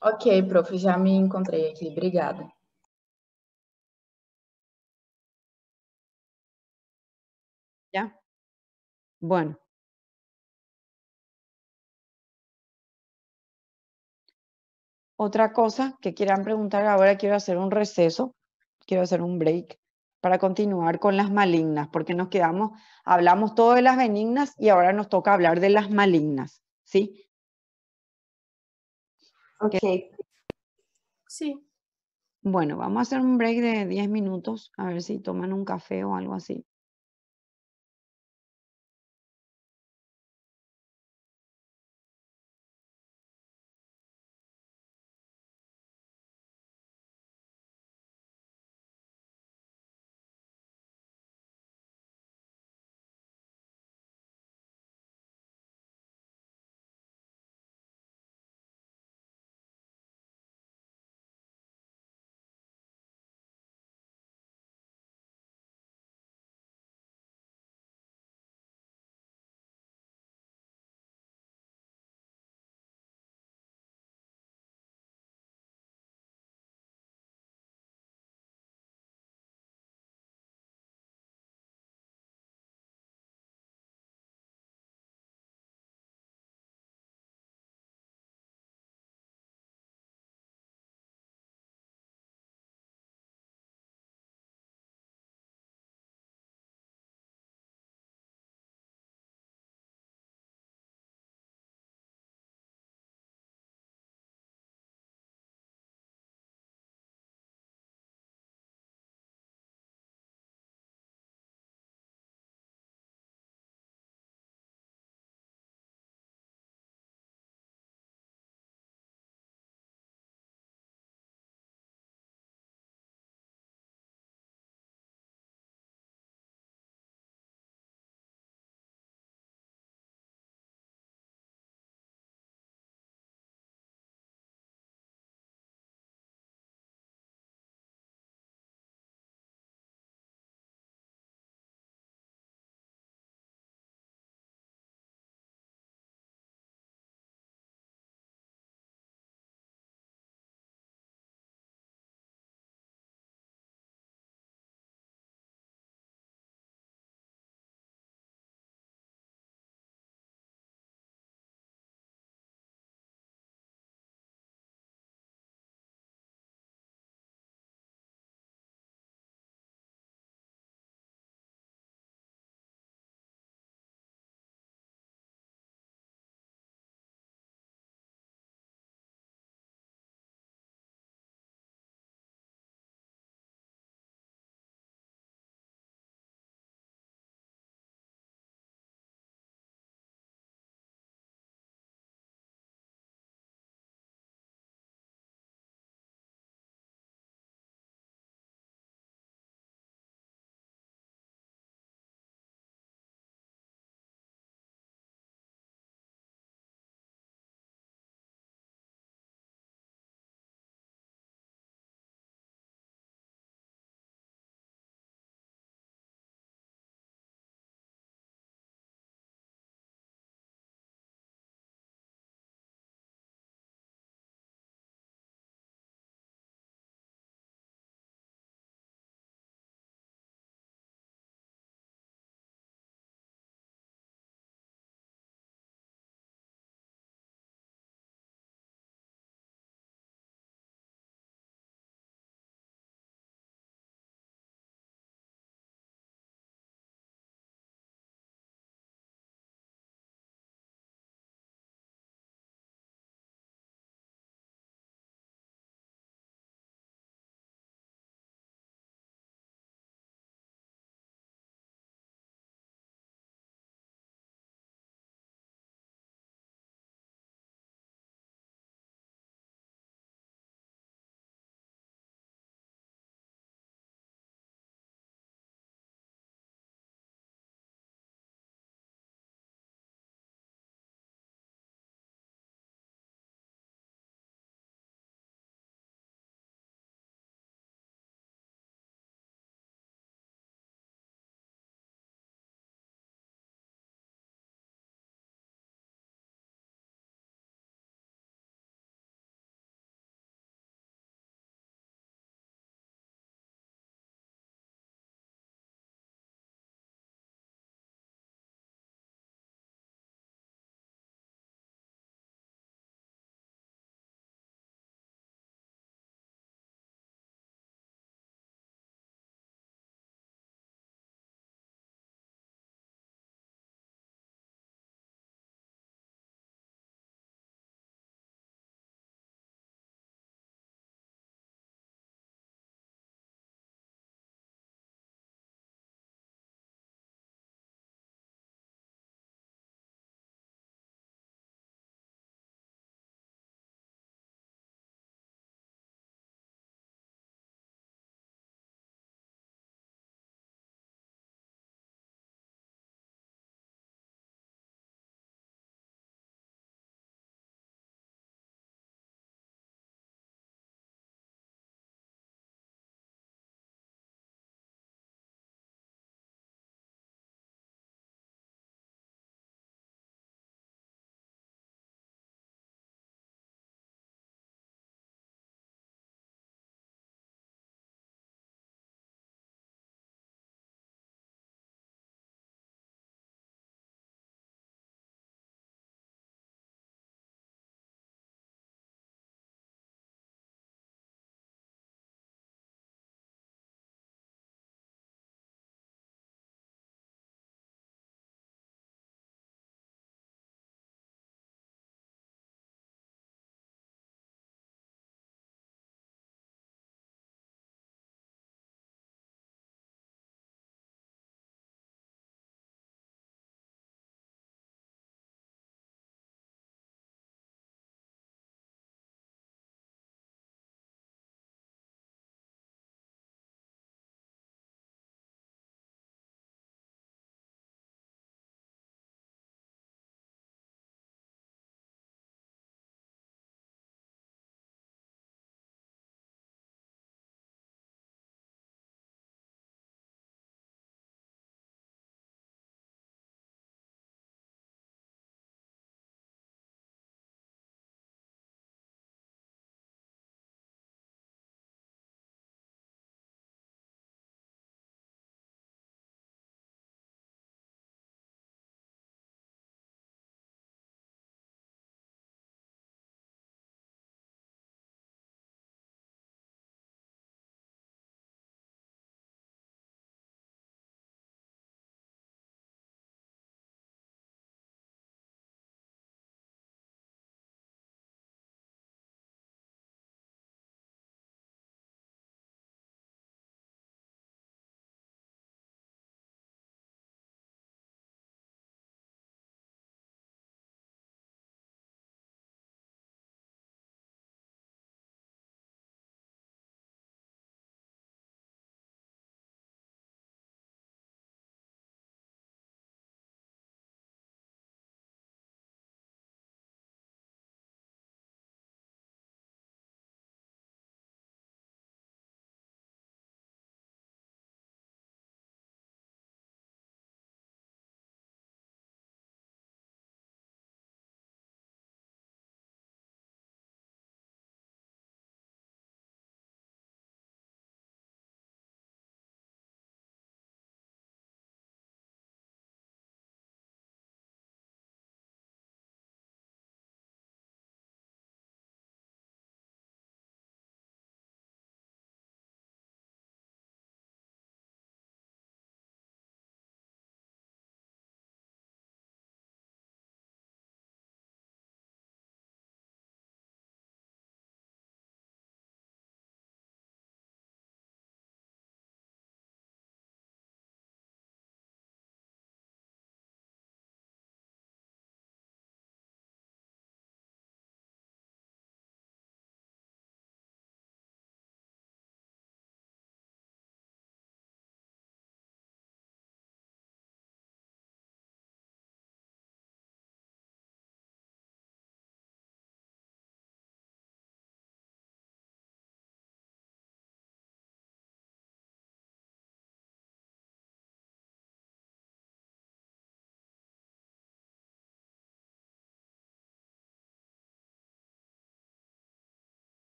Ok, profe, ya me encontré aquí, obrigada. Ya. Bueno. Otra cosa que quieran preguntar ahora, quiero hacer un receso, quiero hacer un break para continuar con las malignas, porque nos quedamos, hablamos todo de las benignas y ahora nos toca hablar de las malignas, ¿sí? Ok. Sí. Bueno, vamos a hacer un break de 10 minutos, a ver si toman un café o algo así.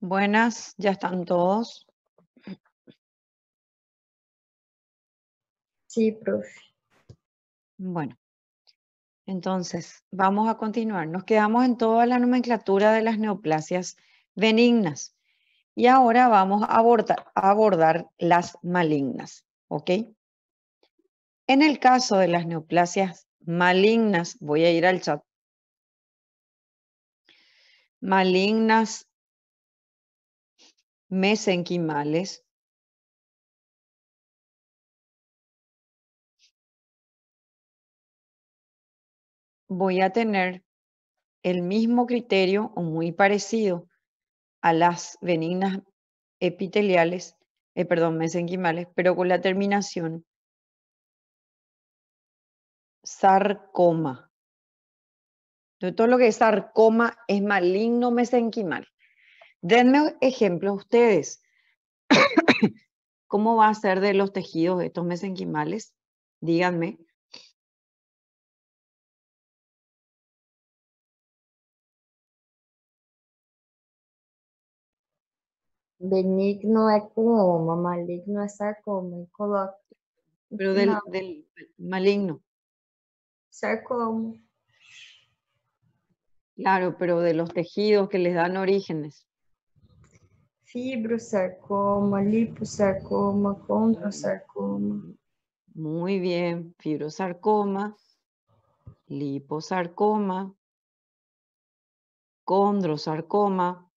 Buenas, ya están todos. Sí, profe. Bueno, entonces vamos a continuar. Nos quedamos en toda la nomenclatura de las neoplasias benignas y ahora vamos a abordar, las malignas, ¿ok? En el caso de las neoplasias malignas, voy a ir al chat. Malignas mesenquimales voy a tener el mismo criterio o muy parecido a las benignas epiteliales, eh, perdón, mesenquimales, pero con la terminación sarcoma. Entonces, todo lo que es sarcoma es maligno mesenquimal. Denme ejemplos ustedes. ¿Cómo va a ser de los tejidos estos mesenquimales? Díganme. Benigno es como maligno es sarcoma. Pero del, del maligno. Sarcoma. Claro, pero de los tejidos que les dan orígenes. Fibrosarcoma, liposarcoma, condrosarcoma. Muy bien, fibrosarcoma, liposarcoma, condrosarcoma.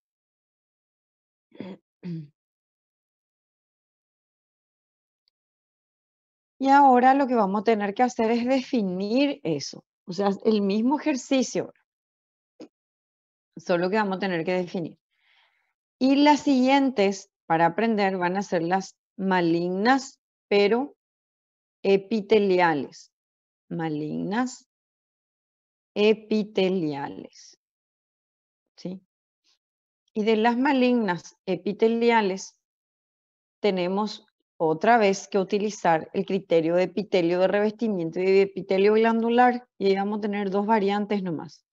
Y ahora lo que vamos a tener que hacer es definir eso. O sea, el mismo ejercicio, solo que vamos a tener que definir. Y las siguientes para aprender van a ser las malignas, pero epiteliales. Malignas, epiteliales. ¿Sí? Y de las malignas epiteliales tenemos otra vez que utilizar el criterio de epitelio de revestimiento y de epitelio glandular y ahí vamos a tener dos variantes nomás.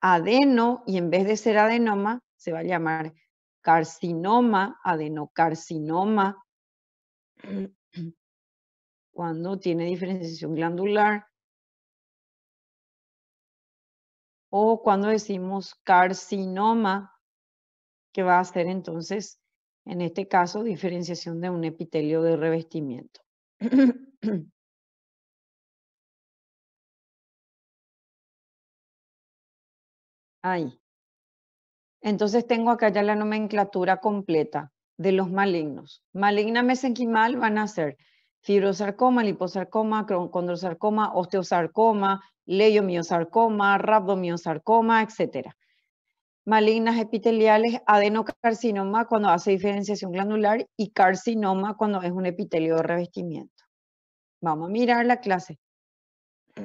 Adeno y en vez de ser adenoma se va a llamar carcinoma, adenocarcinoma, cuando tiene diferenciación glandular, o cuando decimos carcinoma, que va a ser entonces, en este caso, diferenciación de un epitelio de revestimiento. Ahí. Entonces tengo acá ya la nomenclatura completa de los malignos. Maligna mesenquimal van a ser fibrosarcoma, liposarcoma, condrosarcoma, osteosarcoma, leiomiosarcoma, rhabdomiosarcoma, etc. Malignas epiteliales, adenocarcinoma cuando hace diferenciación glandular y carcinoma cuando es un epitelio de revestimiento. Vamos a mirar la clase.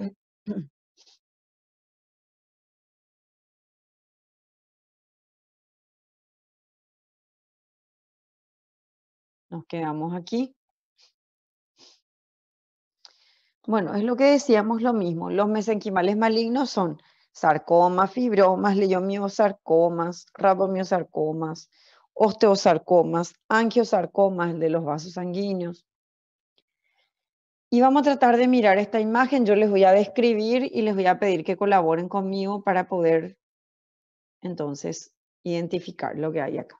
Nos quedamos aquí. Bueno, es lo que decíamos lo mismo. Los mesenquimales malignos son sarcomas, fibromas, leiomiosarcomas, rabomiosarcomas, osteosarcomas, angiosarcomas, el de los vasos sanguíneos. Y vamos a tratar de mirar esta imagen. Yo les voy a describir y les voy a pedir que colaboren conmigo para poder entonces identificar lo que hay acá.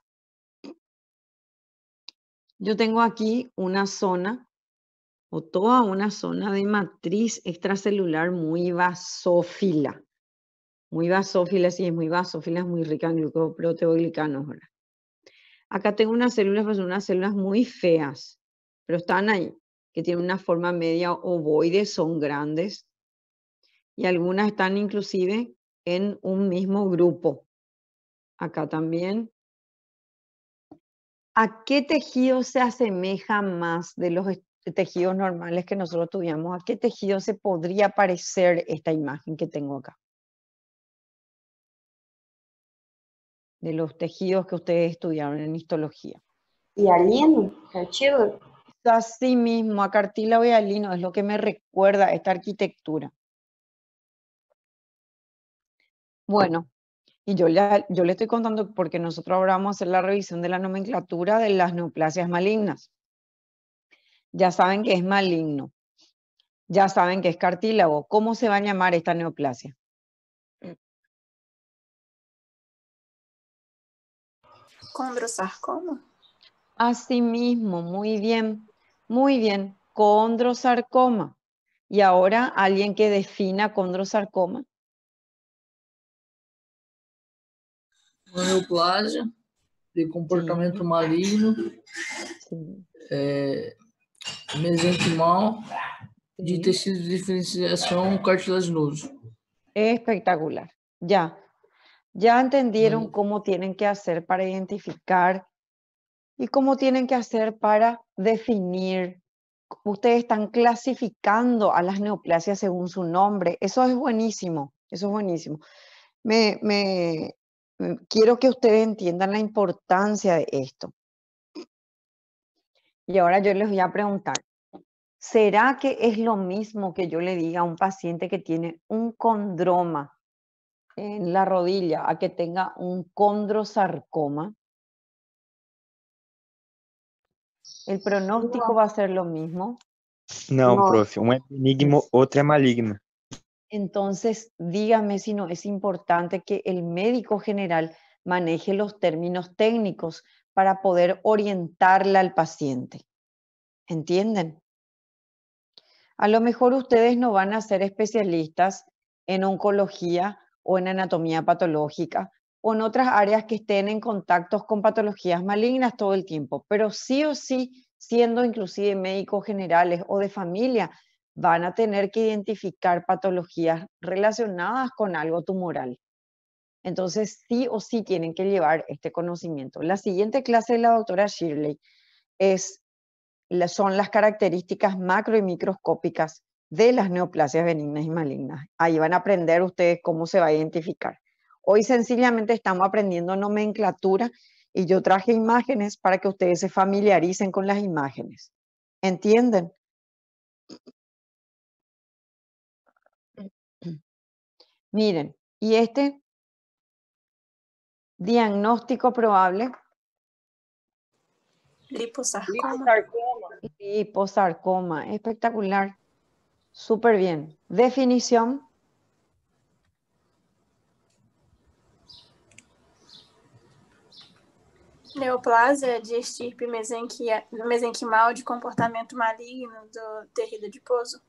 Yo tengo aquí una zona o toda una zona de matriz extracelular muy basófila. Muy basófila, sí, es muy basófila, es muy rica en glucoproteoglicanos. Acá tengo unas células, pues, unas células muy feas, pero están ahí, que tienen una forma media ovoide, son grandes. Y algunas están inclusive en un mismo grupo. Acá también ¿a qué tejido se asemeja más de los tejidos normales que nosotros tuvimos? ¿A qué tejido se podría parecer esta imagen que tengo acá? De los tejidos que ustedes estudiaron en histología. Y alien, chido. Así mismo, a cartílago y alino es lo que me recuerda esta arquitectura. Bueno, y yo le, estoy contando porque nosotros ahora vamos a hacer la revisión de la nomenclatura de las neoplasias malignas. Ya saben que es maligno. Ya saben que es cartílago. ¿Cómo se va a llamar esta neoplasia? Condrosarcoma. Asimismo, muy bien, muy bien. Condrosarcoma. Y ahora alguien que defina condrosarcoma. neoplasia de comportamiento maligno, de tecido de diferenciación cartilaginoso. Espectacular. Ya. Ya entendieron cómo tienen que hacer para identificar y e cómo tienen que hacer para definir. Ustedes están clasificando a las neoplasias según su nombre. Eso es buenísimo. Eso es buenísimo. me, Mm, quiero que ustedes entiendan la importancia de esto. Y ahora yo les voy a preguntar, ¿será que es lo mismo que yo le diga a un paciente que tiene un condroma en la rodilla a que tenga un condrosarcoma? ¿El pronóstico va a ser lo mismo? No, profe, un benigno, otra maligna. Entonces, dígame si no es importante que el médico general maneje los términos técnicos para poder orientarla al paciente. ¿Entienden? A lo mejor ustedes no van a ser especialistas en oncología o en anatomía patológica o en otras áreas que estén en contacto con patologías malignas todo el tiempo, pero sí o sí, siendo inclusive médicos generales o de familia, van a tener que identificar patologías relacionadas con algo tumoral. Entonces, sí o sí tienen que llevar este conocimiento. La siguiente clase de la doctora Shirley es, son las características macro y microscópicas de las neoplasias benignas y malignas. Ahí van a aprender ustedes cómo se va a identificar. Hoy sencillamente estamos aprendiendo nomenclatura y yo traje imágenes para que ustedes se familiaricen con las imágenes. ¿Entienden? Miren, y este diagnóstico probable. Liposarcoma. Liposarcoma. Espectacular. Súper bien. Definición. Neoplasia de estirpe mesenquimal de comportamiento maligno do de adiposo.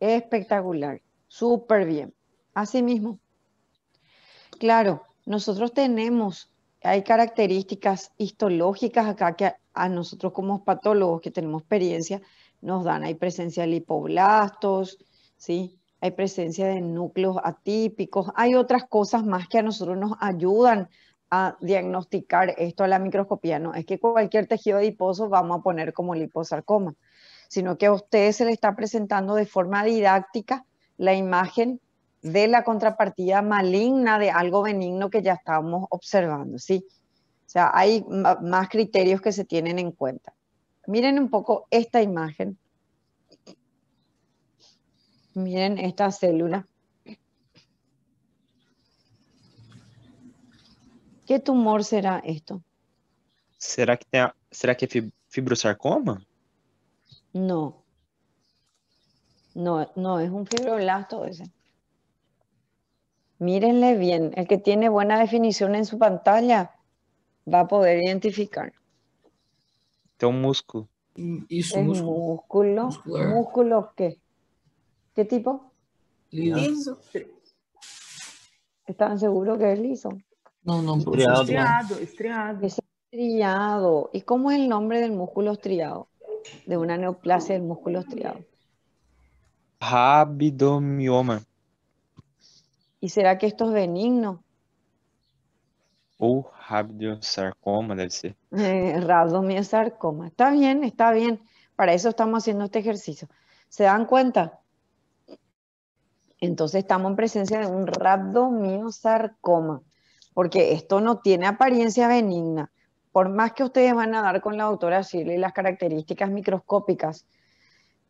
Espectacular. Súper bien. Así mismo. Claro, nosotros tenemos, hay características histológicas acá que a, nosotros como patólogos que tenemos experiencia nos dan. Hay presencia de lipoblastos, ¿sí? hay presencia de núcleos atípicos, hay otras cosas más que a nosotros nos ayudan a diagnosticar esto a la microscopía. No es que cualquier tejido adiposo vamos a poner como liposarcoma, sino que a ustedes se le está presentando de forma didáctica la imagen de la contrapartida maligna de algo benigno que ya estamos observando, ¿sí? O sea, hay más criterios que se tienen en cuenta. Miren un poco esta imagen. Miren esta célula. ¿Qué tumor será esto? ¿Será que, será que fibrosarcoma? No. No, no, es un fibroblasto ese. Mírenle bien, el que tiene buena definición en su pantalla va a poder identificar. Es un músculo. Mm, es músculo? ¿Músculos ¿Músculo qué? ¿Qué tipo? Liso. ¿Están seguros que es liso? No, no, estriado. Estriado, Es estriado. ¿Y cómo es el nombre del músculo estriado? De una neoplasia del músculo estriado. Rabdomioma. ¿Y será que esto es benigno? Uh, o sarcoma, debe ser. Eh, Está bien, está bien. Para eso estamos haciendo este ejercicio. ¿Se dan cuenta? Entonces estamos en presencia de un rabdomiosarcoma. porque esto no tiene apariencia benigna. Por más que ustedes van a dar con la doctora Shirley las características microscópicas,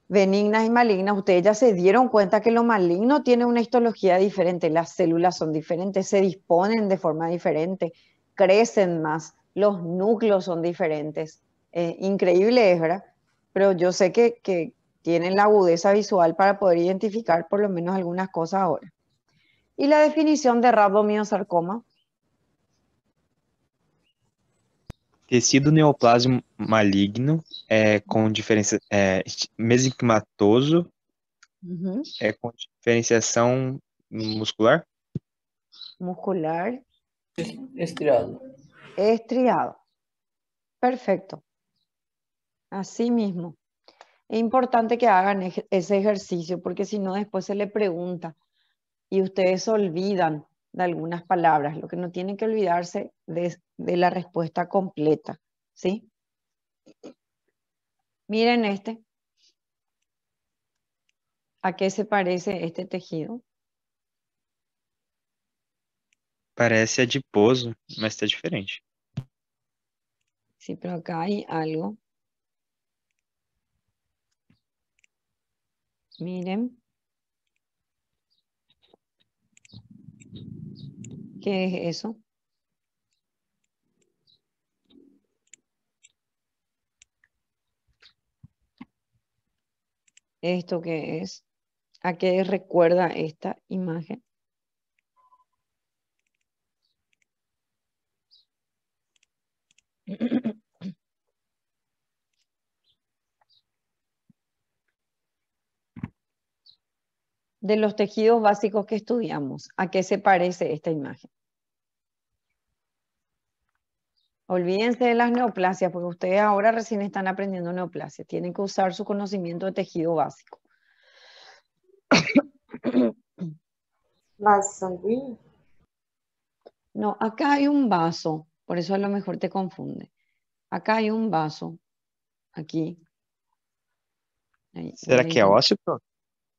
benignas y malignas, ustedes ya se dieron cuenta que lo maligno tiene una histología diferente, las células son diferentes, se disponen de forma diferente, crecen más, los núcleos son diferentes. Eh, increíble es, ¿verdad? Pero yo sé que, que, tienen la agudeza visual para poder identificar por lo menos algunas cosas ahora. Y la definición de rabdomiosarcoma Tecido neoplasmo maligno, é, com diferencia, é, mesenquimatoso, é, muscular? Muscular. Estriado. Estriado. Perfecto. Así mismo. Es importante que hagan ese ejercicio porque si no después se le pregunta y ustedes olvidan de algunas palabras. Lo que no tienen que olvidarse de de la respuesta completa, ¿sí? Miren este. ¿A qué se parece este tejido? Parece adiposo, pero está diferente. Sí, pero acá hay algo. Miren. ¿Qué es eso? esto que es, a qué recuerda esta imagen. De los tejidos básicos que estudiamos, ¿a qué se parece esta imagen? Olvídense de las neoplasias, porque ustedes ahora recién están aprendiendo neoplasia. Tienen que usar su conocimiento de tejido básico. Más No, acá hay un vaso, por eso a lo mejor te confunde. Acá hay un vaso, aquí. ¿Será que óseo?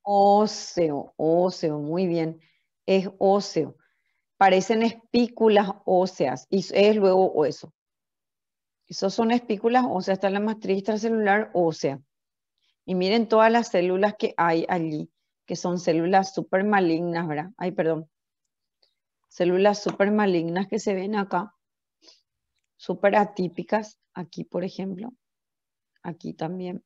Óseo, óseo, muy bien. Es óseo. Parecen espículas óseas y es luego hueso. Esas son espículas óseas, está la matriz tracelular ósea. Y miren todas las células que hay allí, que son células súper malignas, ¿verdad? Ay, perdón. Células súper malignas que se ven acá, súper atípicas, aquí por ejemplo, aquí también.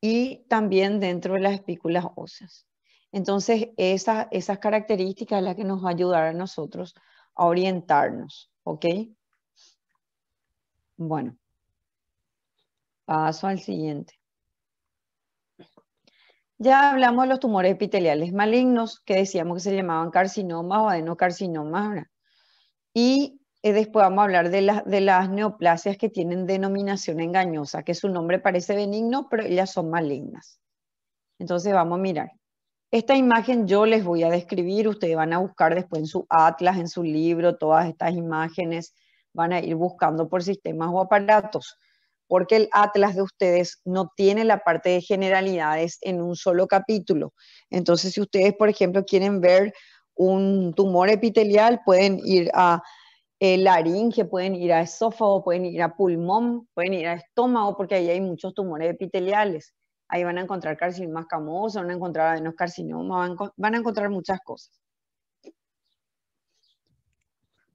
Y también dentro de las espículas óseas. Entonces, esas, características es las que nos va a ayudar a nosotros a orientarnos, ¿ok? Bueno, paso al siguiente. Ya hablamos de los tumores epiteliales malignos, que decíamos que se llamaban carcinomas o adenocarcinomas. Y eh, después vamos a hablar de, de las neoplasias que tienen denominación engañosa, que su nombre parece benigno, pero ellas son malignas. Entonces vamos a mirar. Esta imagen yo les voy a describir, ustedes van a buscar después en su atlas, en su libro, todas estas imágenes, van a ir buscando por sistemas o aparatos, porque el atlas de ustedes no tiene la parte de generalidades en un solo capítulo. Entonces, si ustedes, por ejemplo, quieren ver un tumor epitelial, pueden ir a el eh, laringe, pueden ir a esófago, pueden ir a pulmón, pueden ir a estómago, porque ahí hay muchos tumores epiteliales. Ahí van a encontrar carcinomas camosos, van a encontrar adenocarcinoma, van a encontrar muchas cosas.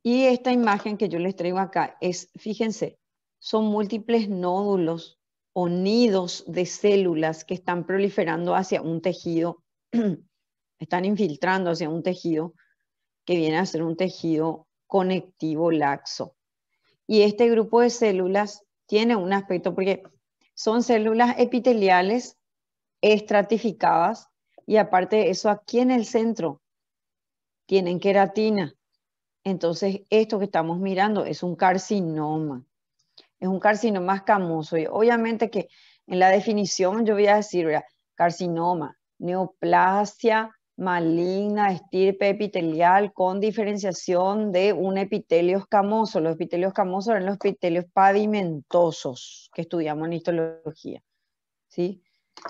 Y esta imagen que yo les traigo acá es, fíjense, son múltiples nódulos o nidos de células que están proliferando hacia un tejido, están infiltrando hacia un tejido que viene a ser un tejido conectivo laxo. Y este grupo de células tiene un aspecto, porque son células epiteliales estratificadas y aparte de eso, aquí en el centro tienen queratina. Entonces, esto que estamos mirando es un carcinoma. Es un carcinoma escamoso. Y obviamente que en la definición yo voy a decir, carcinoma, neoplasia maligna, estirpe epitelial con diferenciación de un epitelio escamoso. Los epitelios escamosos eran los epitelios pavimentosos que estudiamos en histología, ¿sí?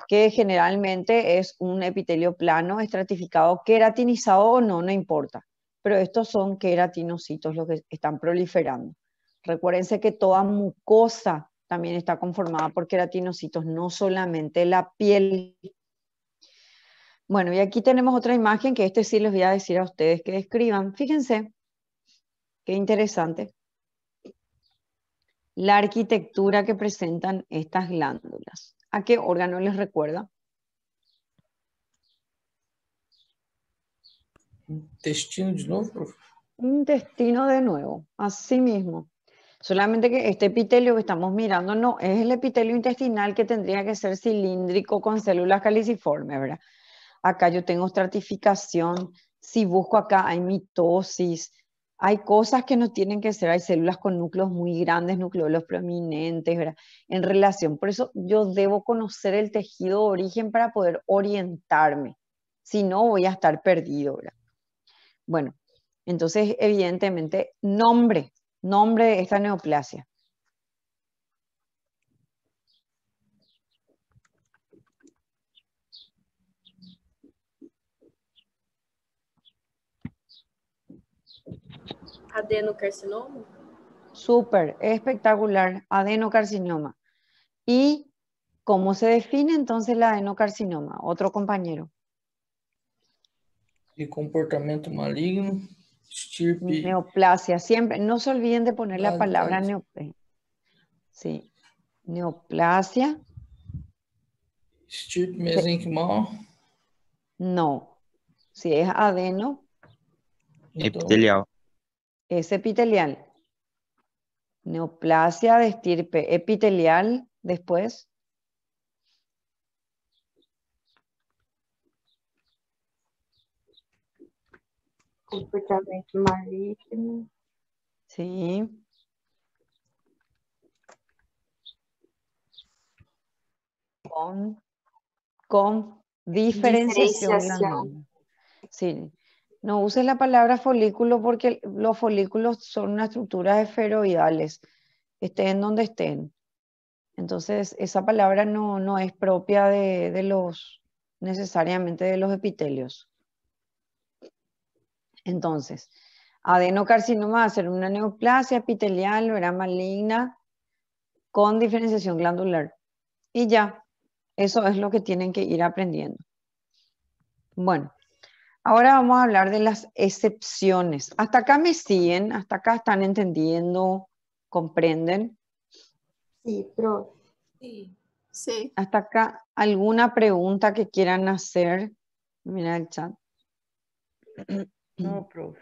que generalmente es un epitelio plano, estratificado, queratinizado o no, no importa pero estos son queratinocitos los que están proliferando. Recuérdense que toda mucosa también está conformada por queratinocitos, no solamente la piel. Bueno, y aquí tenemos otra imagen que este sí les voy a decir a ustedes que describan. Fíjense, qué interesante la arquitectura que presentan estas glándulas. ¿A qué órgano les recuerda? intestino de nuevo? Intestino de nuevo, así mismo. Solamente que este epitelio que estamos mirando no es el epitelio intestinal que tendría que ser cilíndrico con células caliciformes, ¿verdad? Acá yo tengo estratificación, si busco acá hay mitosis, hay cosas que no tienen que ser, hay células con núcleos muy grandes, núcleos prominentes, ¿verdad? En relación, por eso yo debo conocer el tejido de origen para poder orientarme, si no voy a estar perdido, ¿verdad? Bueno, entonces evidentemente nombre, nombre de esta neoplasia. Adenocarcinoma. Súper, espectacular, adenocarcinoma. ¿Y cómo se define entonces la adenocarcinoma? Otro compañero. Y comportamiento maligno, estirpe. Neoplasia, siempre. No se olviden de poner la palabra neoplasia. Sí. Neoplasia. Estirpe mesenquimal. No. Si es adeno. Epitelial. Es epitelial. Neoplasia de estirpe epitelial después. completamente Sí. Con, diferenciación. Sí. No uses la palabra folículo porque los folículos son unas estructuras esferoidales, estén donde estén. Entonces, esa palabra no, es propia de los, necesariamente de los epitelios. Entonces, adenocarcinoma va una neoplasia epitelial, era maligna, con diferenciación glandular. Y ya, eso es lo que tienen que ir aprendiendo. Bueno, ahora vamos a hablar de las excepciones. Hasta acá me siguen, hasta acá están entendiendo, comprenden. Sí, pero... Sí. sí. Hasta acá, ¿alguna pregunta que quieran hacer? Mira el chat. No, profe.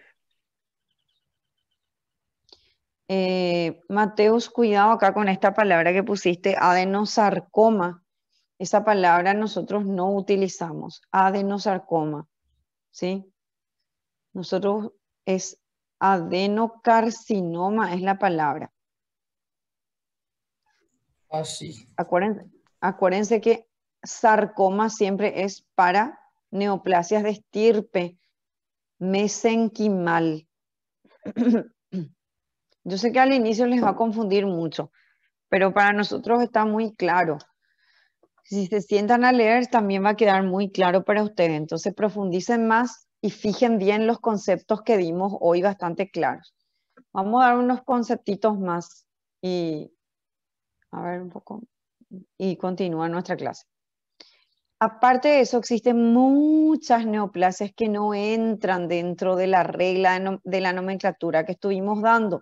Eh, Mateus, cuidado acá con esta palabra que pusiste, adenosarcoma. Esa palabra nosotros no utilizamos, adenosarcoma. ¿Sí? Nosotros es adenocarcinoma, es la palabra. Así. Ah, acuérdense que sarcoma siempre es para neoplasias de estirpe mesenquimal. Yo sé que al inicio les va a confundir mucho, pero para nosotros está muy claro. Si se sientan a leer, también va a quedar muy claro para ustedes. Entonces profundicen más y fijen bien los conceptos que dimos hoy bastante claros. Vamos a dar unos conceptitos más y a ver un poco y continúa nuestra clase. Aparte de eso, existen muchas neoplasias que no entran dentro de la regla de la nomenclatura que estuvimos dando,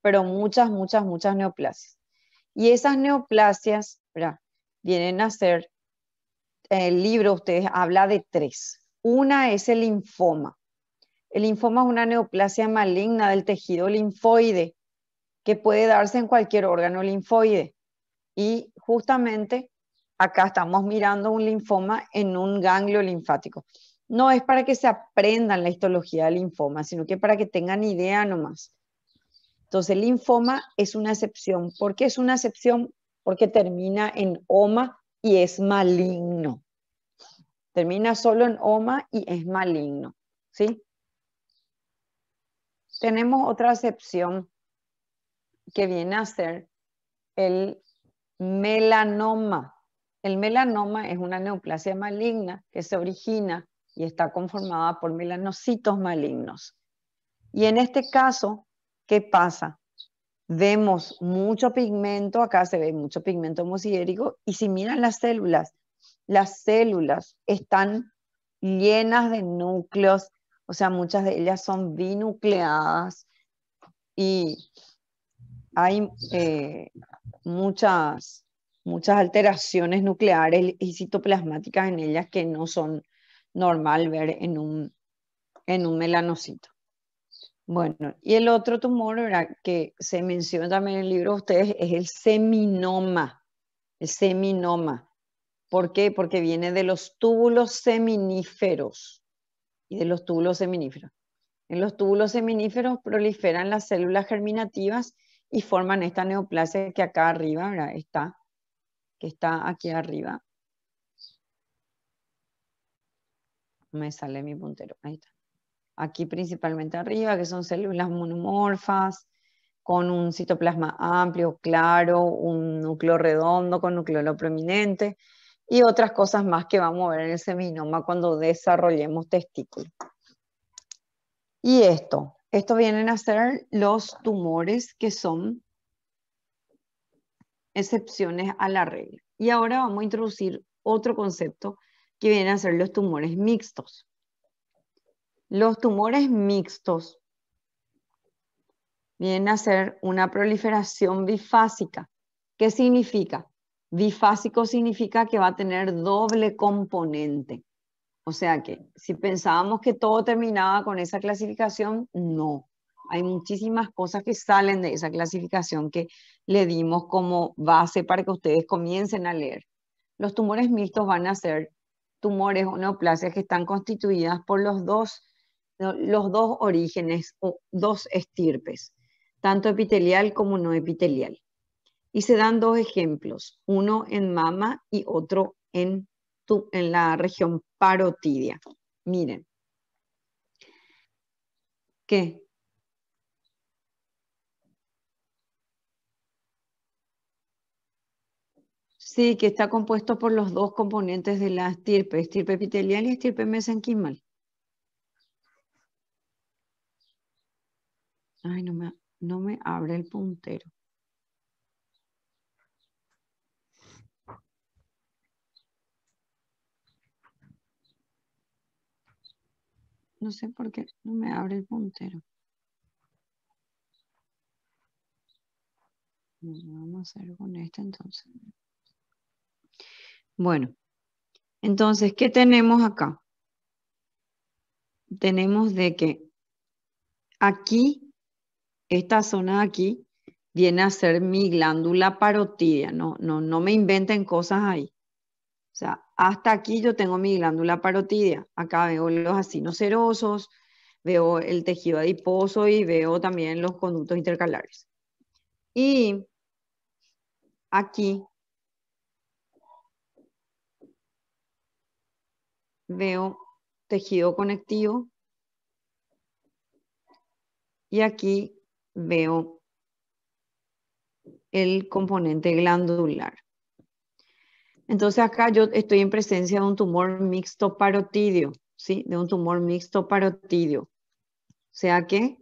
pero muchas, muchas, muchas neoplasias. Y esas neoplasias vienen a ser, el libro ustedes habla de tres. Una es el linfoma. El linfoma es una neoplasia maligna del tejido linfoide que puede darse en cualquier órgano linfoide. Y justamente acá estamos mirando un linfoma en un ganglio linfático. No es para que se aprendan la histología del linfoma, sino que para que tengan idea nomás. Entonces, el linfoma es una excepción. ¿Por qué es una excepción? Porque termina en oma y es maligno. Termina solo en oma y es maligno. ¿Sí? Tenemos otra excepción que viene a ser el melanoma. El melanoma es una neoplasia maligna que se origina y está conformada por melanocitos malignos. Y en este caso, ¿qué pasa? Vemos mucho pigmento, acá se ve mucho pigmento musidérico, y si miran las células, las células están llenas de núcleos, o sea, muchas de ellas son binucleadas y hay eh, muchas muchas alteraciones nucleares y citoplasmáticas en ellas que no son normal ver en un, en un melanocito. Bueno, y el otro tumor que se menciona también en el libro de ustedes es el seminoma. El seminoma. ¿Por qué? Porque viene de los túbulos seminíferos y de los túbulos seminíferos. En los túbulos seminíferos proliferan las células germinativas y forman esta neoplasia que acá arriba está que está aquí arriba. Me sale mi puntero, ahí está. Aquí principalmente arriba, que son células monomorfas, con un citoplasma amplio, claro, un núcleo redondo con núcleo prominente y otras cosas más que vamos a ver en el seminoma cuando desarrollemos testículo. Y esto, esto vienen a ser los tumores que son excepciones a la regla. Y ahora vamos a introducir otro concepto que vienen a ser los tumores mixtos. Los tumores mixtos vienen a ser una proliferación bifásica. ¿Qué significa? Bifásico significa que va a tener doble componente. O sea que si pensábamos que todo terminaba con esa clasificación, no hay muchísimas cosas que salen de esa clasificación que le dimos como base para que ustedes comiencen a leer. Los tumores mixtos van a ser tumores o neoplasias que están constituidas por los dos, los dos orígenes o dos estirpes, tanto epitelial como no epitelial. Y se dan dos ejemplos, uno en mama y otro en, en la región parotidia. Miren. ¿Qué? Sí, que está compuesto por los dos componentes de la estirpe, estirpe epitelial y estirpe mesenquimal. Ay, no me, no me abre el puntero. No sé por qué no me abre el puntero. Vamos a hacer con este entonces. Bueno, entonces, ¿qué tenemos acá? Tenemos de que aquí, esta zona de aquí, viene a ser mi glándula parotidia. No, me inventen cosas ahí. O sea, hasta aquí yo tengo mi glándula parotidia. Acá veo los acinos serosos, veo el tejido adiposo y veo también los conductos intercalares. Y aquí veo tejido conectivo y aquí veo el componente glandular. Entonces acá yo estoy en presencia de un tumor mixto parotidio, ¿sí? De un tumor mixto parotidio. O sea que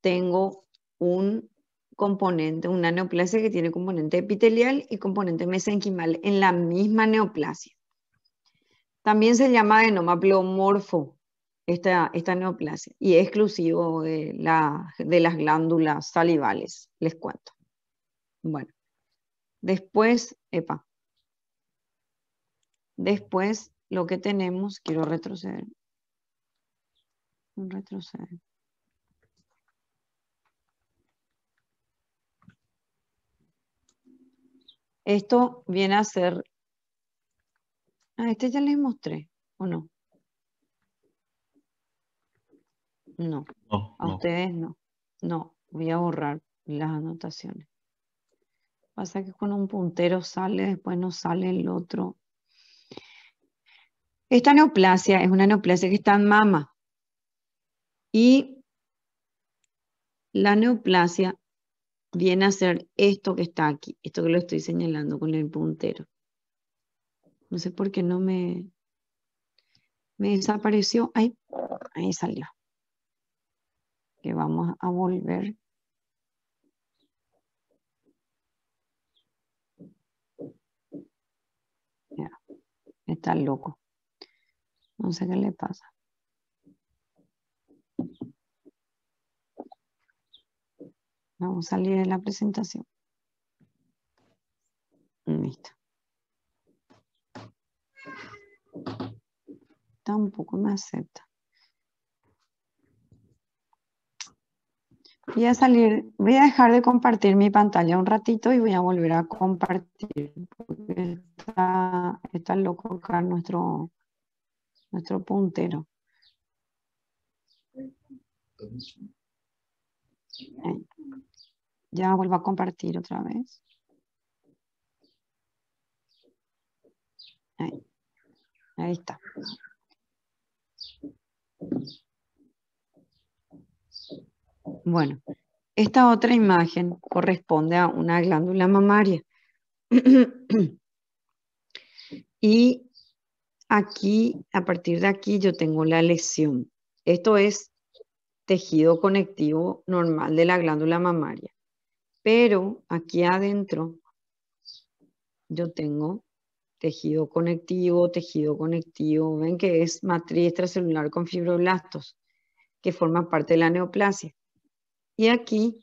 tengo un componente, una neoplasia que tiene componente epitelial y componente mesenquimal en la misma neoplasia. También se llama genoma esta, neoplasia y es exclusivo de, de las glándulas salivales, les cuento. Bueno, después, epa, después lo que tenemos, quiero retroceder, retroceder. Esto viene a ser Ah, este ya les mostré, ¿o no? No, a ustedes no. No, voy a borrar las anotaciones. Pasa que con un puntero sale, después no sale el otro. Esta neoplasia es una neoplasia que está en mama. Y la neoplasia viene a ser esto que está aquí, esto que lo estoy señalando con el puntero. No sé por qué no me, me desapareció. Ahí, ahí salió. Que vamos a volver. Ya, está loco. No sé qué le pasa. Vamos a salir de la presentación. Listo. Tampoco me acepta. Voy a salir, voy a dejar de compartir mi pantalla un ratito y voy a volver a compartir. Porque está, loco acá nuestro, nuestro puntero. Ya vuelvo a compartir otra vez. Ahí. Ahí está. Bueno, esta otra imagen corresponde a una glándula mamaria. y aquí, a partir de aquí, yo tengo la lesión. Esto es tejido conectivo normal de la glándula mamaria. Pero aquí adentro yo tengo tejido conectivo, tejido conectivo, ven que es matriz extracelular con fibroblastos, que forma parte de la neoplasia. Y aquí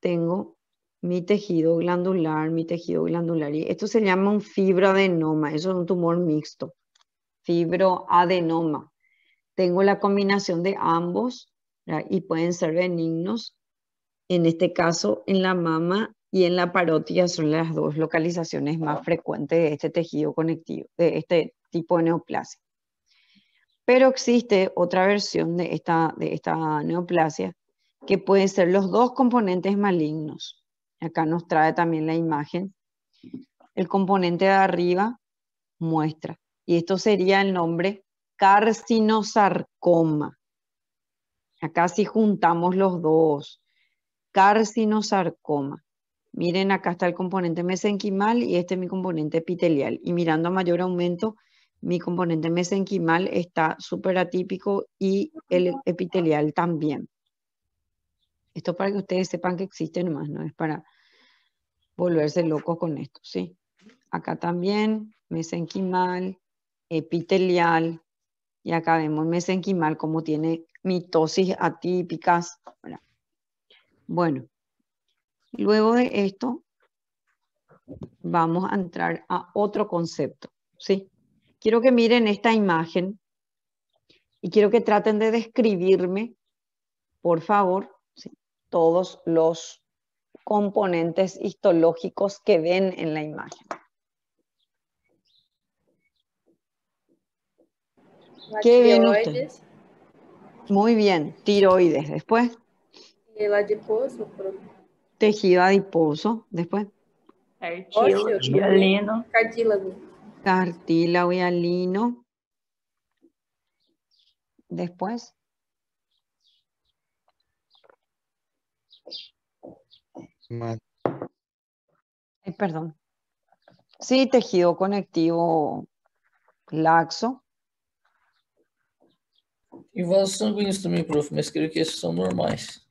tengo mi tejido glandular, mi tejido glandular, y esto se llama un fibroadenoma, eso es un tumor mixto, fibroadenoma. Tengo la combinación de ambos y pueden ser benignos, en este caso en la mama y en la parótida son las dos localizaciones más frecuentes de este tejido conectivo, de este tipo de neoplasia. Pero existe otra versión de esta, de esta neoplasia que pueden ser los dos componentes malignos. Acá nos trae también la imagen. El componente de arriba muestra, y esto sería el nombre carcinosarcoma. Acá si juntamos los dos, carcinosarcoma miren, acá está el componente mesenquimal y este es mi componente epitelial. Y mirando a mayor aumento, mi componente mesenquimal está súper atípico y el epitelial también. Esto para que ustedes sepan que existen más, no es para volverse locos con esto, ¿sí? Acá también mesenquimal, epitelial, y acá vemos mesenquimal como tiene mitosis atípicas. Bueno, Luego de esto, vamos a entrar a otro concepto, ¿sí? Quiero que miren esta imagen y quiero que traten de describirme, por favor, todos los componentes histológicos que ven en la imagen. ¿Qué ven ustedes? Muy bien, tiroides. Después. El eh, tejido adiposo después. Cartílago y alino. Cartílago. y alino. Después. perdón. Sí, tejido conectivo laxo. E son sanguíneos também, profe, mas creo que esos son normais.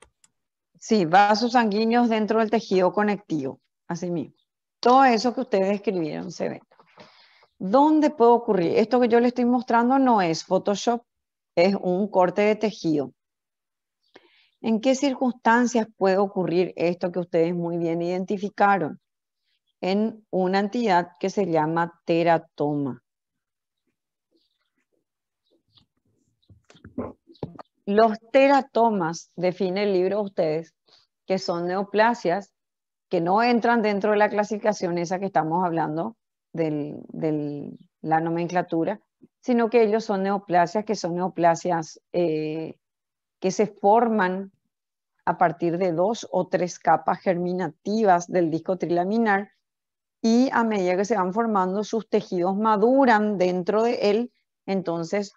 Sí, vasos sanguíneos dentro del tejido conectivo, así mismo. Todo eso que ustedes escribieron se ve. ¿Dónde puede ocurrir? Esto que yo le estoy mostrando no es Photoshop, es un corte de tejido. ¿En qué circunstancias puede ocurrir esto que ustedes muy bien identificaron? En una entidad que se llama teratoma. Los teratomas, define el libro de ustedes, que son neoplasias, que no entran dentro de la clasificación esa que estamos hablando de la nomenclatura, sino que ellos son neoplasias, que son neoplasias eh, que se forman a partir de dos o tres capas germinativas del disco trilaminar y a medida que se van formando sus tejidos maduran dentro de él, entonces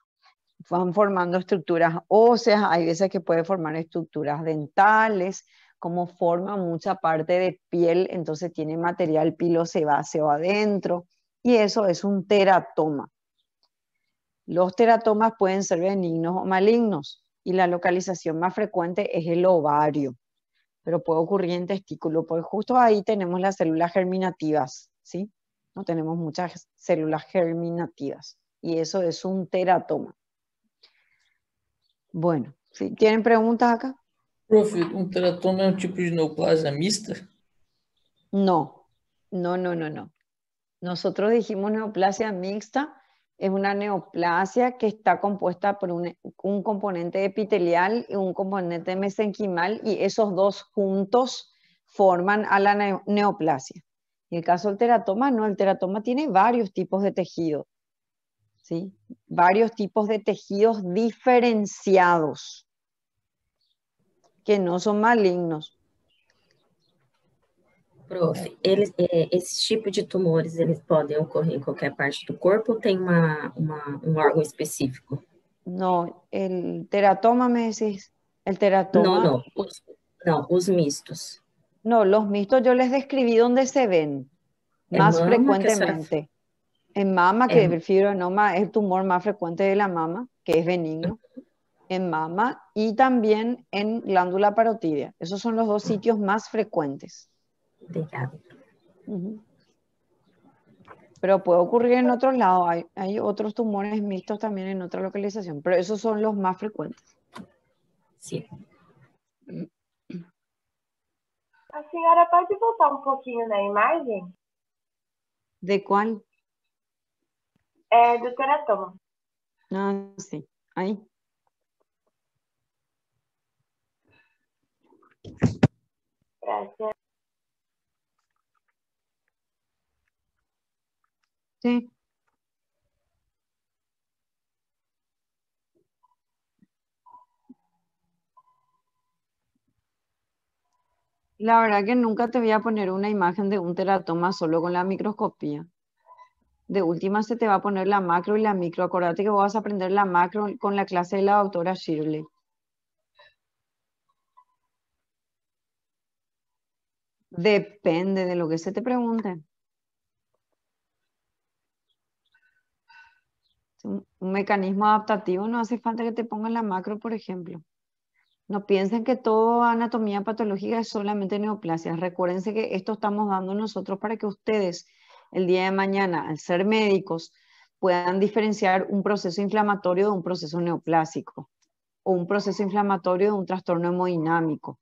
van formando estructuras óseas, hay veces que puede formar estructuras dentales, como forma mucha parte de piel, entonces tiene material pilosebáceo adentro, y eso es un teratoma. Los teratomas pueden ser benignos o malignos, y la localización más frecuente es el ovario, pero puede ocurrir en testículo, porque justo ahí tenemos las células germinativas, ¿sí? No tenemos muchas células germinativas, y eso es un teratoma. Bueno, ¿tienen preguntas acá? Profe, ¿un teratoma es un tipo de neoplasia mixta? No, no, no, no, no. Nosotros dijimos neoplasia mixta, es una neoplasia que está compuesta por un, un componente epitelial y un componente mesenquimal y esos dos juntos forman a la neoplasia. En el caso del teratoma, no, el teratoma tiene varios tipos de tejido. ¿sí? Varios tipos de tejidos diferenciados que no son malignos. Prof, eles, tipo de tumores, pueden podem ocorrer en em cualquier parte del cuerpo o tiene un um órgano específico? No, el teratoma me el teratoma. No, no, os, No, los mixtos yo les describí dónde se ven más frecuentemente. En mama, que el em. es el tumor más frecuente de la mama, que es benigno, en mama y también en glándula parotidia. Esos son los dos sitios más frecuentes. De Pero puede ocurrir en otros lados. Hay, otros tumores mixtos también en otra localización, pero esos son los más frecuentes. Sí. la señora te voltar un poquito la imagen? De cuál? Eh, doctora teratoma. Ah, no, sí, ahí. Gracias. Sí. La verdad que nunca te voy a poner una imagen de un teratoma solo con la microscopía de última se te va a poner la macro y la micro. Acordate que vas a aprender la macro con la clase de la doctora Shirley. Depende de lo que se te pregunte. Un mecanismo adaptativo no hace falta que te pongan la macro, por ejemplo. No piensen que toda anatomía patológica es solamente neoplasia. Recuérdense que esto estamos dando nosotros para que ustedes el día de mañana, al ser médicos, puedan diferenciar un proceso inflamatorio de un proceso neoplásico o un proceso inflamatorio de un trastorno hemodinámico.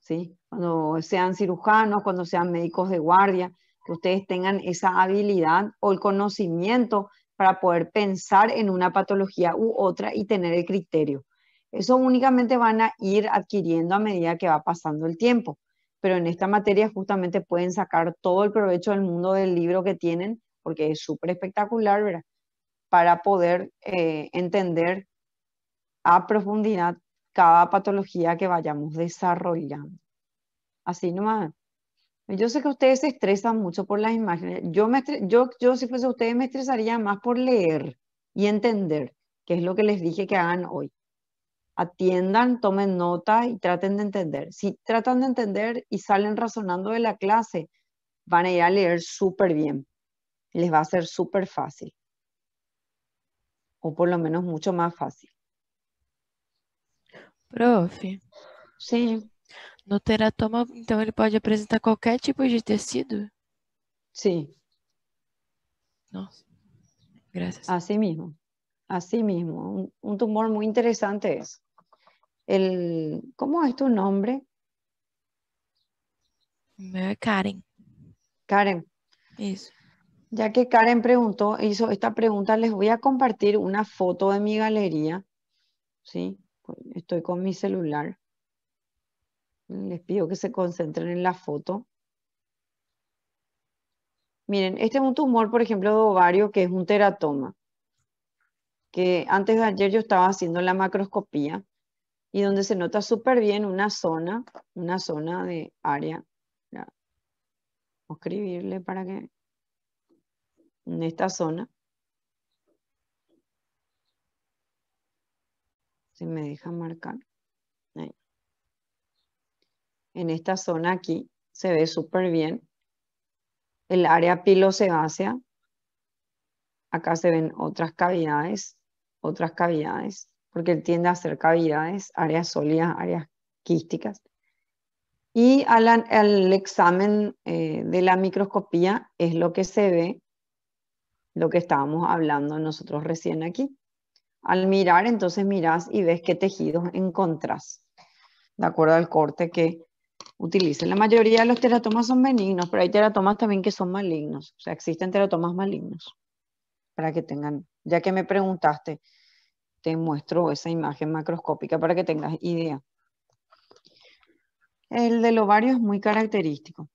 ¿sí? Cuando sean cirujanos, cuando sean médicos de guardia, que ustedes tengan esa habilidad o el conocimiento para poder pensar en una patología u otra y tener el criterio. Eso únicamente van a ir adquiriendo a medida que va pasando el tiempo pero en esta materia justamente pueden sacar todo el provecho del mundo del libro que tienen, porque es súper espectacular, ¿verdad? Para poder eh, entender a profundidad cada patología que vayamos desarrollando. Así nomás. Yo sé que ustedes se estresan mucho por las imágenes. Yo, me yo, yo si fuese ustedes me estresaría más por leer y entender, que es lo que les dije que hagan hoy atiendan, tomen nota y traten de entender. Si tratan de entender y salen razonando de la clase, van a ir a leer súper bien. Les va a ser súper fácil. O por lo menos mucho más fácil. Prof. sí No teratoma, então, ele pode apresentar qualquer tipo de tecido? Sí. Gracias. Graças. Assim Así mismo, un, tumor muy interesante es el, ¿cómo es tu nombre? Karen. Karen. Ya que Karen preguntó, hizo esta pregunta, les voy a compartir una foto de mi galería. ¿Sí? Pues, estoy con mi celular. Les pido que se concentren en la foto. Miren, este es un tumor, por ejemplo, de ovario, que es un teratoma. Que antes de ayer yo estaba haciendo la macroscopía y donde se nota súper bien una zona, una zona de área. Vamos a escribirle para que en esta zona. Si me deja marcar. En esta zona aquí se ve súper bien. El área pilosebácea. Acá se ven otras cavidades, otras cavidades porque él tiende a hacer cavidades, áreas sólidas, áreas quísticas. Y al, examen eh, de la microscopía es lo que se ve, lo que estábamos hablando nosotros recién aquí. Al mirar, entonces mirás y ves qué tejidos encontrás, de acuerdo al corte que utilicen. La mayoría de los teratomas son benignos, pero hay teratomas también que son malignos. O sea, existen teratomas malignos, para que tengan, ya que me preguntaste, te muestro esa imagen macroscópica para que tengas idea. El del ovario es muy característico.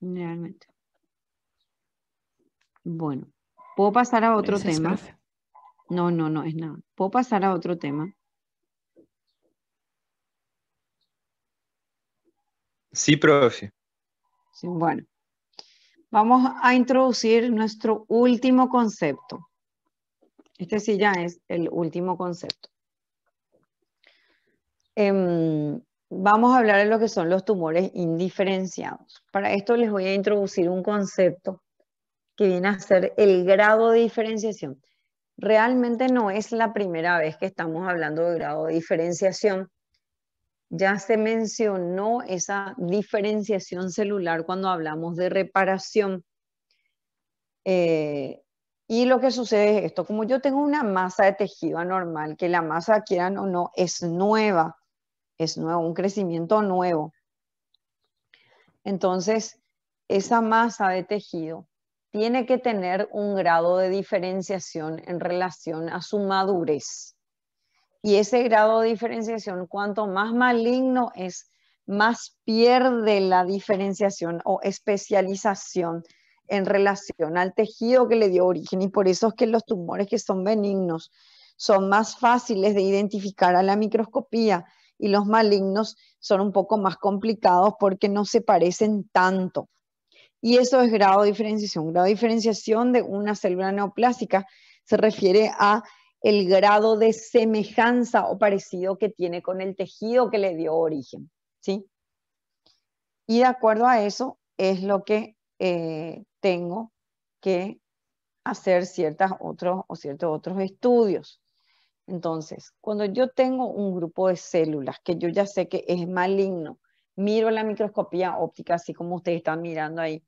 Realmente. Bueno, puedo pasar a otro tema. No, no, no es nada. Puedo pasar a otro tema. Sí, profe. Sí, bueno, vamos a introducir nuestro último concepto. Este sí ya es el último concepto. Em, vamos a hablar de lo que son los tumores indiferenciados. Para esto les voy a introducir un concepto que viene a ser el grado de diferenciación. Realmente no es la primera vez que estamos hablando de grado de diferenciación. Ya se mencionó esa diferenciación celular cuando hablamos de reparación. Eh, y lo que sucede es esto, como yo tengo una masa de tejido anormal, que la masa, quieran o no, es nueva, es nuevo, un crecimiento nuevo. Entonces, esa masa de tejido tiene que tener un grado de diferenciación en relación a su madurez. Y ese grado de diferenciación, cuanto más maligno es, más pierde la diferenciación o especialización en relación al tejido que le dio origen y por eso es que los tumores que son benignos son más fáciles de identificar a la microscopía y los malignos son un poco más complicados porque no se parecen tanto. Y eso es grado de diferenciación. Grado de diferenciación de una célula neoplásica se refiere a el grado de semejanza o parecido que tiene con el tejido que le dio origen. ¿sí? Y de acuerdo a eso es lo que eh, tengo que hacer ciertas otros o ciertos otros estudios. Entonces, cuando yo tengo un grupo de células que yo ya sé que es maligno, miro la microscopía óptica, así como ustedes están mirando ahí,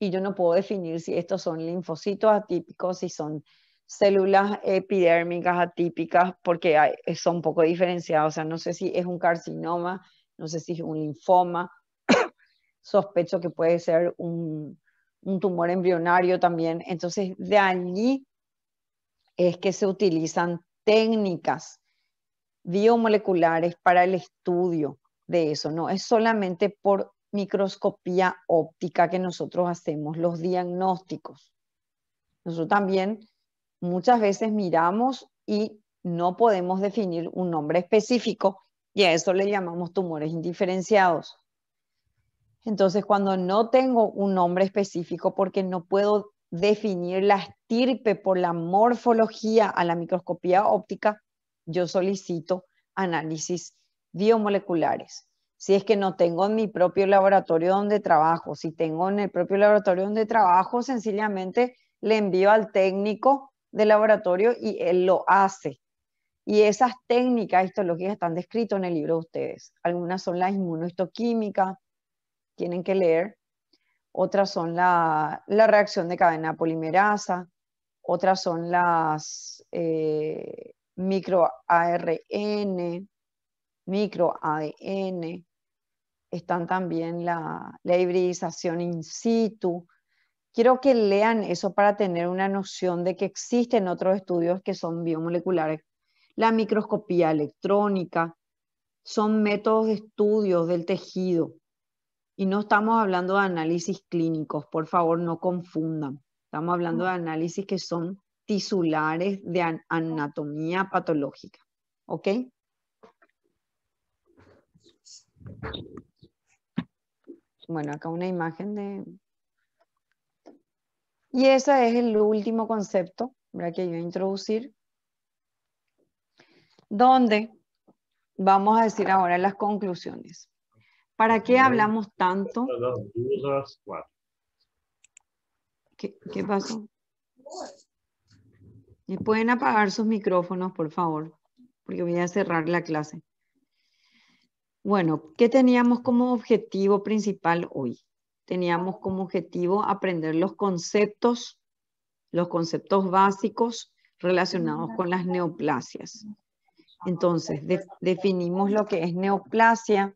y yo no puedo definir si estos son linfocitos atípicos, si son células epidérmicas atípicas, porque son poco diferenciados, o sea, no sé si es un carcinoma, no sé si es un linfoma, sospecho que puede ser un, un tumor embrionario también. Entonces, de allí es que se utilizan técnicas biomoleculares para el estudio de eso. No es solamente por microscopía óptica que nosotros hacemos los diagnósticos. Nosotros también muchas veces miramos y no podemos definir un nombre específico y a eso le llamamos tumores indiferenciados. Entonces, cuando no tengo un nombre específico porque no puedo definir la estirpe por la morfología a la microscopía óptica, yo solicito análisis biomoleculares. Si es que no tengo en mi propio laboratorio donde trabajo, si tengo en el propio laboratorio donde trabajo, sencillamente le envío al técnico del laboratorio y él lo hace. Y esas técnicas histológicas están descritas en el libro de ustedes. Algunas son la inmunohistoquímica, tienen que leer. Otras son la, reacción de cadena polimerasa, otras son las eh, micro ARN, están también la, la hibridización in situ. Quiero que lean eso para tener una noción de que existen otros estudios que son biomoleculares. La microscopía electrónica, son métodos de estudios del tejido. Y no estamos hablando de análisis clínicos, por favor, no confundan. Estamos hablando de análisis que son tisulares de anatomía patológica. ¿Ok? Bueno, acá una imagen de... Y ese es el último concepto que yo voy a introducir, donde vamos a decir ahora las conclusiones. ¿Para qué hablamos tanto? ¿Qué, qué pasó? pueden apagar sus micrófonos, por favor? Porque voy a cerrar la clase. Bueno, ¿qué teníamos como objetivo principal hoy? Teníamos como objetivo aprender los conceptos, los conceptos básicos relacionados con las neoplasias. Entonces, definimos lo que es neoplasia,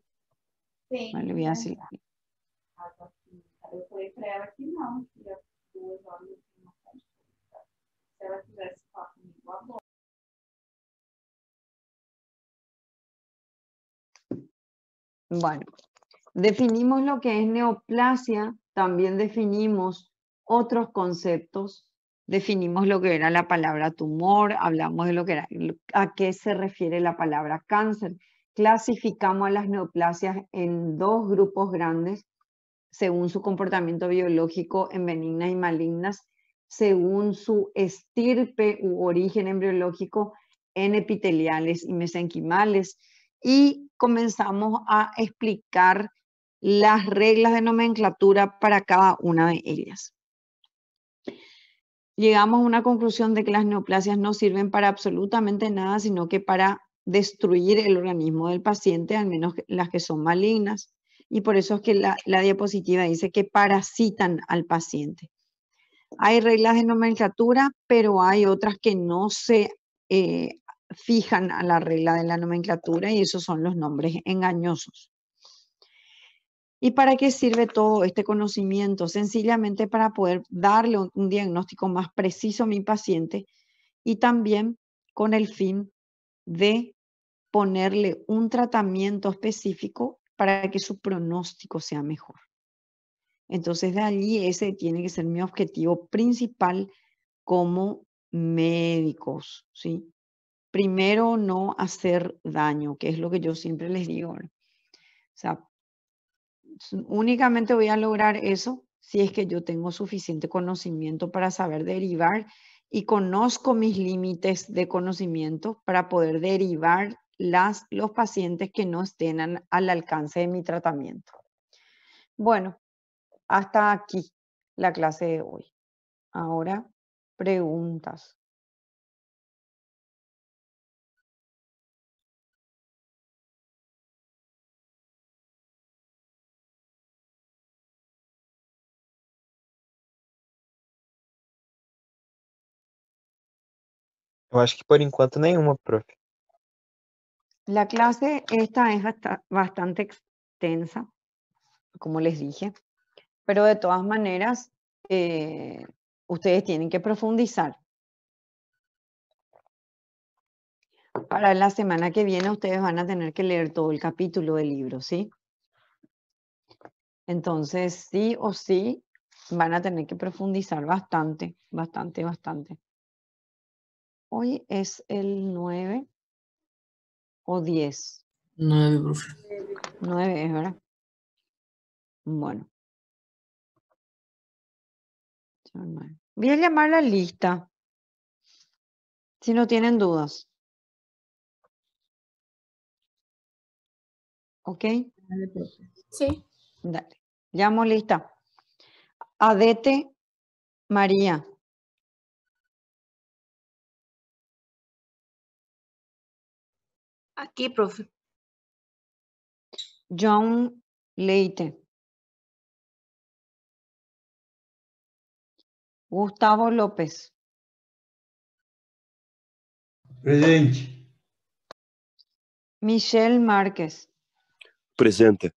bueno, definimos lo que es neoplasia, también definimos otros conceptos, definimos lo que era la palabra tumor, hablamos de lo que era, a qué se refiere la palabra cáncer clasificamos a las neoplasias en dos grupos grandes según su comportamiento biológico en benignas y malignas, según su estirpe u origen embriológico en epiteliales y mesenquimales. Y comenzamos a explicar las reglas de nomenclatura para cada una de ellas. Llegamos a una conclusión de que las neoplasias no sirven para absolutamente nada, sino que para destruir el organismo del paciente, al menos las que son malignas. Y por eso es que la, diapositiva dice que parasitan al paciente. Hay reglas de nomenclatura, pero hay otras que no se eh, fijan a la regla de la nomenclatura y esos son los nombres engañosos. ¿Y para qué sirve todo este conocimiento? Sencillamente para poder darle un diagnóstico más preciso a mi paciente y también con el fin de ponerle un tratamiento específico para que su pronóstico sea mejor. Entonces de allí ese tiene que ser mi objetivo principal como médicos, ¿sí? Primero no hacer daño, que es lo que yo siempre les digo. O únicamente voy a lograr eso si es que yo tengo suficiente conocimiento para saber derivar y conozco mis límites de conocimiento para poder derivar las, los pacientes que no estén al alcance de mi tratamiento. Bueno, hasta aquí la clase de hoy. Ahora, preguntas. Yo acho que por enquanto nenhuma, prof. La clase esta es bastante extensa, como les dije, pero de todas maneras eh, ustedes tienen que profundizar. Para la semana que viene ustedes van a tener que leer todo el capítulo del libro, ¿sí? Entonces, sí o sí, van a tener que profundizar bastante, bastante, bastante. Hoy es el 9 o 10. 9, profe. 9 es, ¿verdad? Bueno. Voy a llamar la lista. Si no tienen dudas. ¿Ok? Sí. Dale. Llamo lista. Adete María. Aquí, profe. John Leite. Gustavo López. Presente. Michelle Márquez. Presente.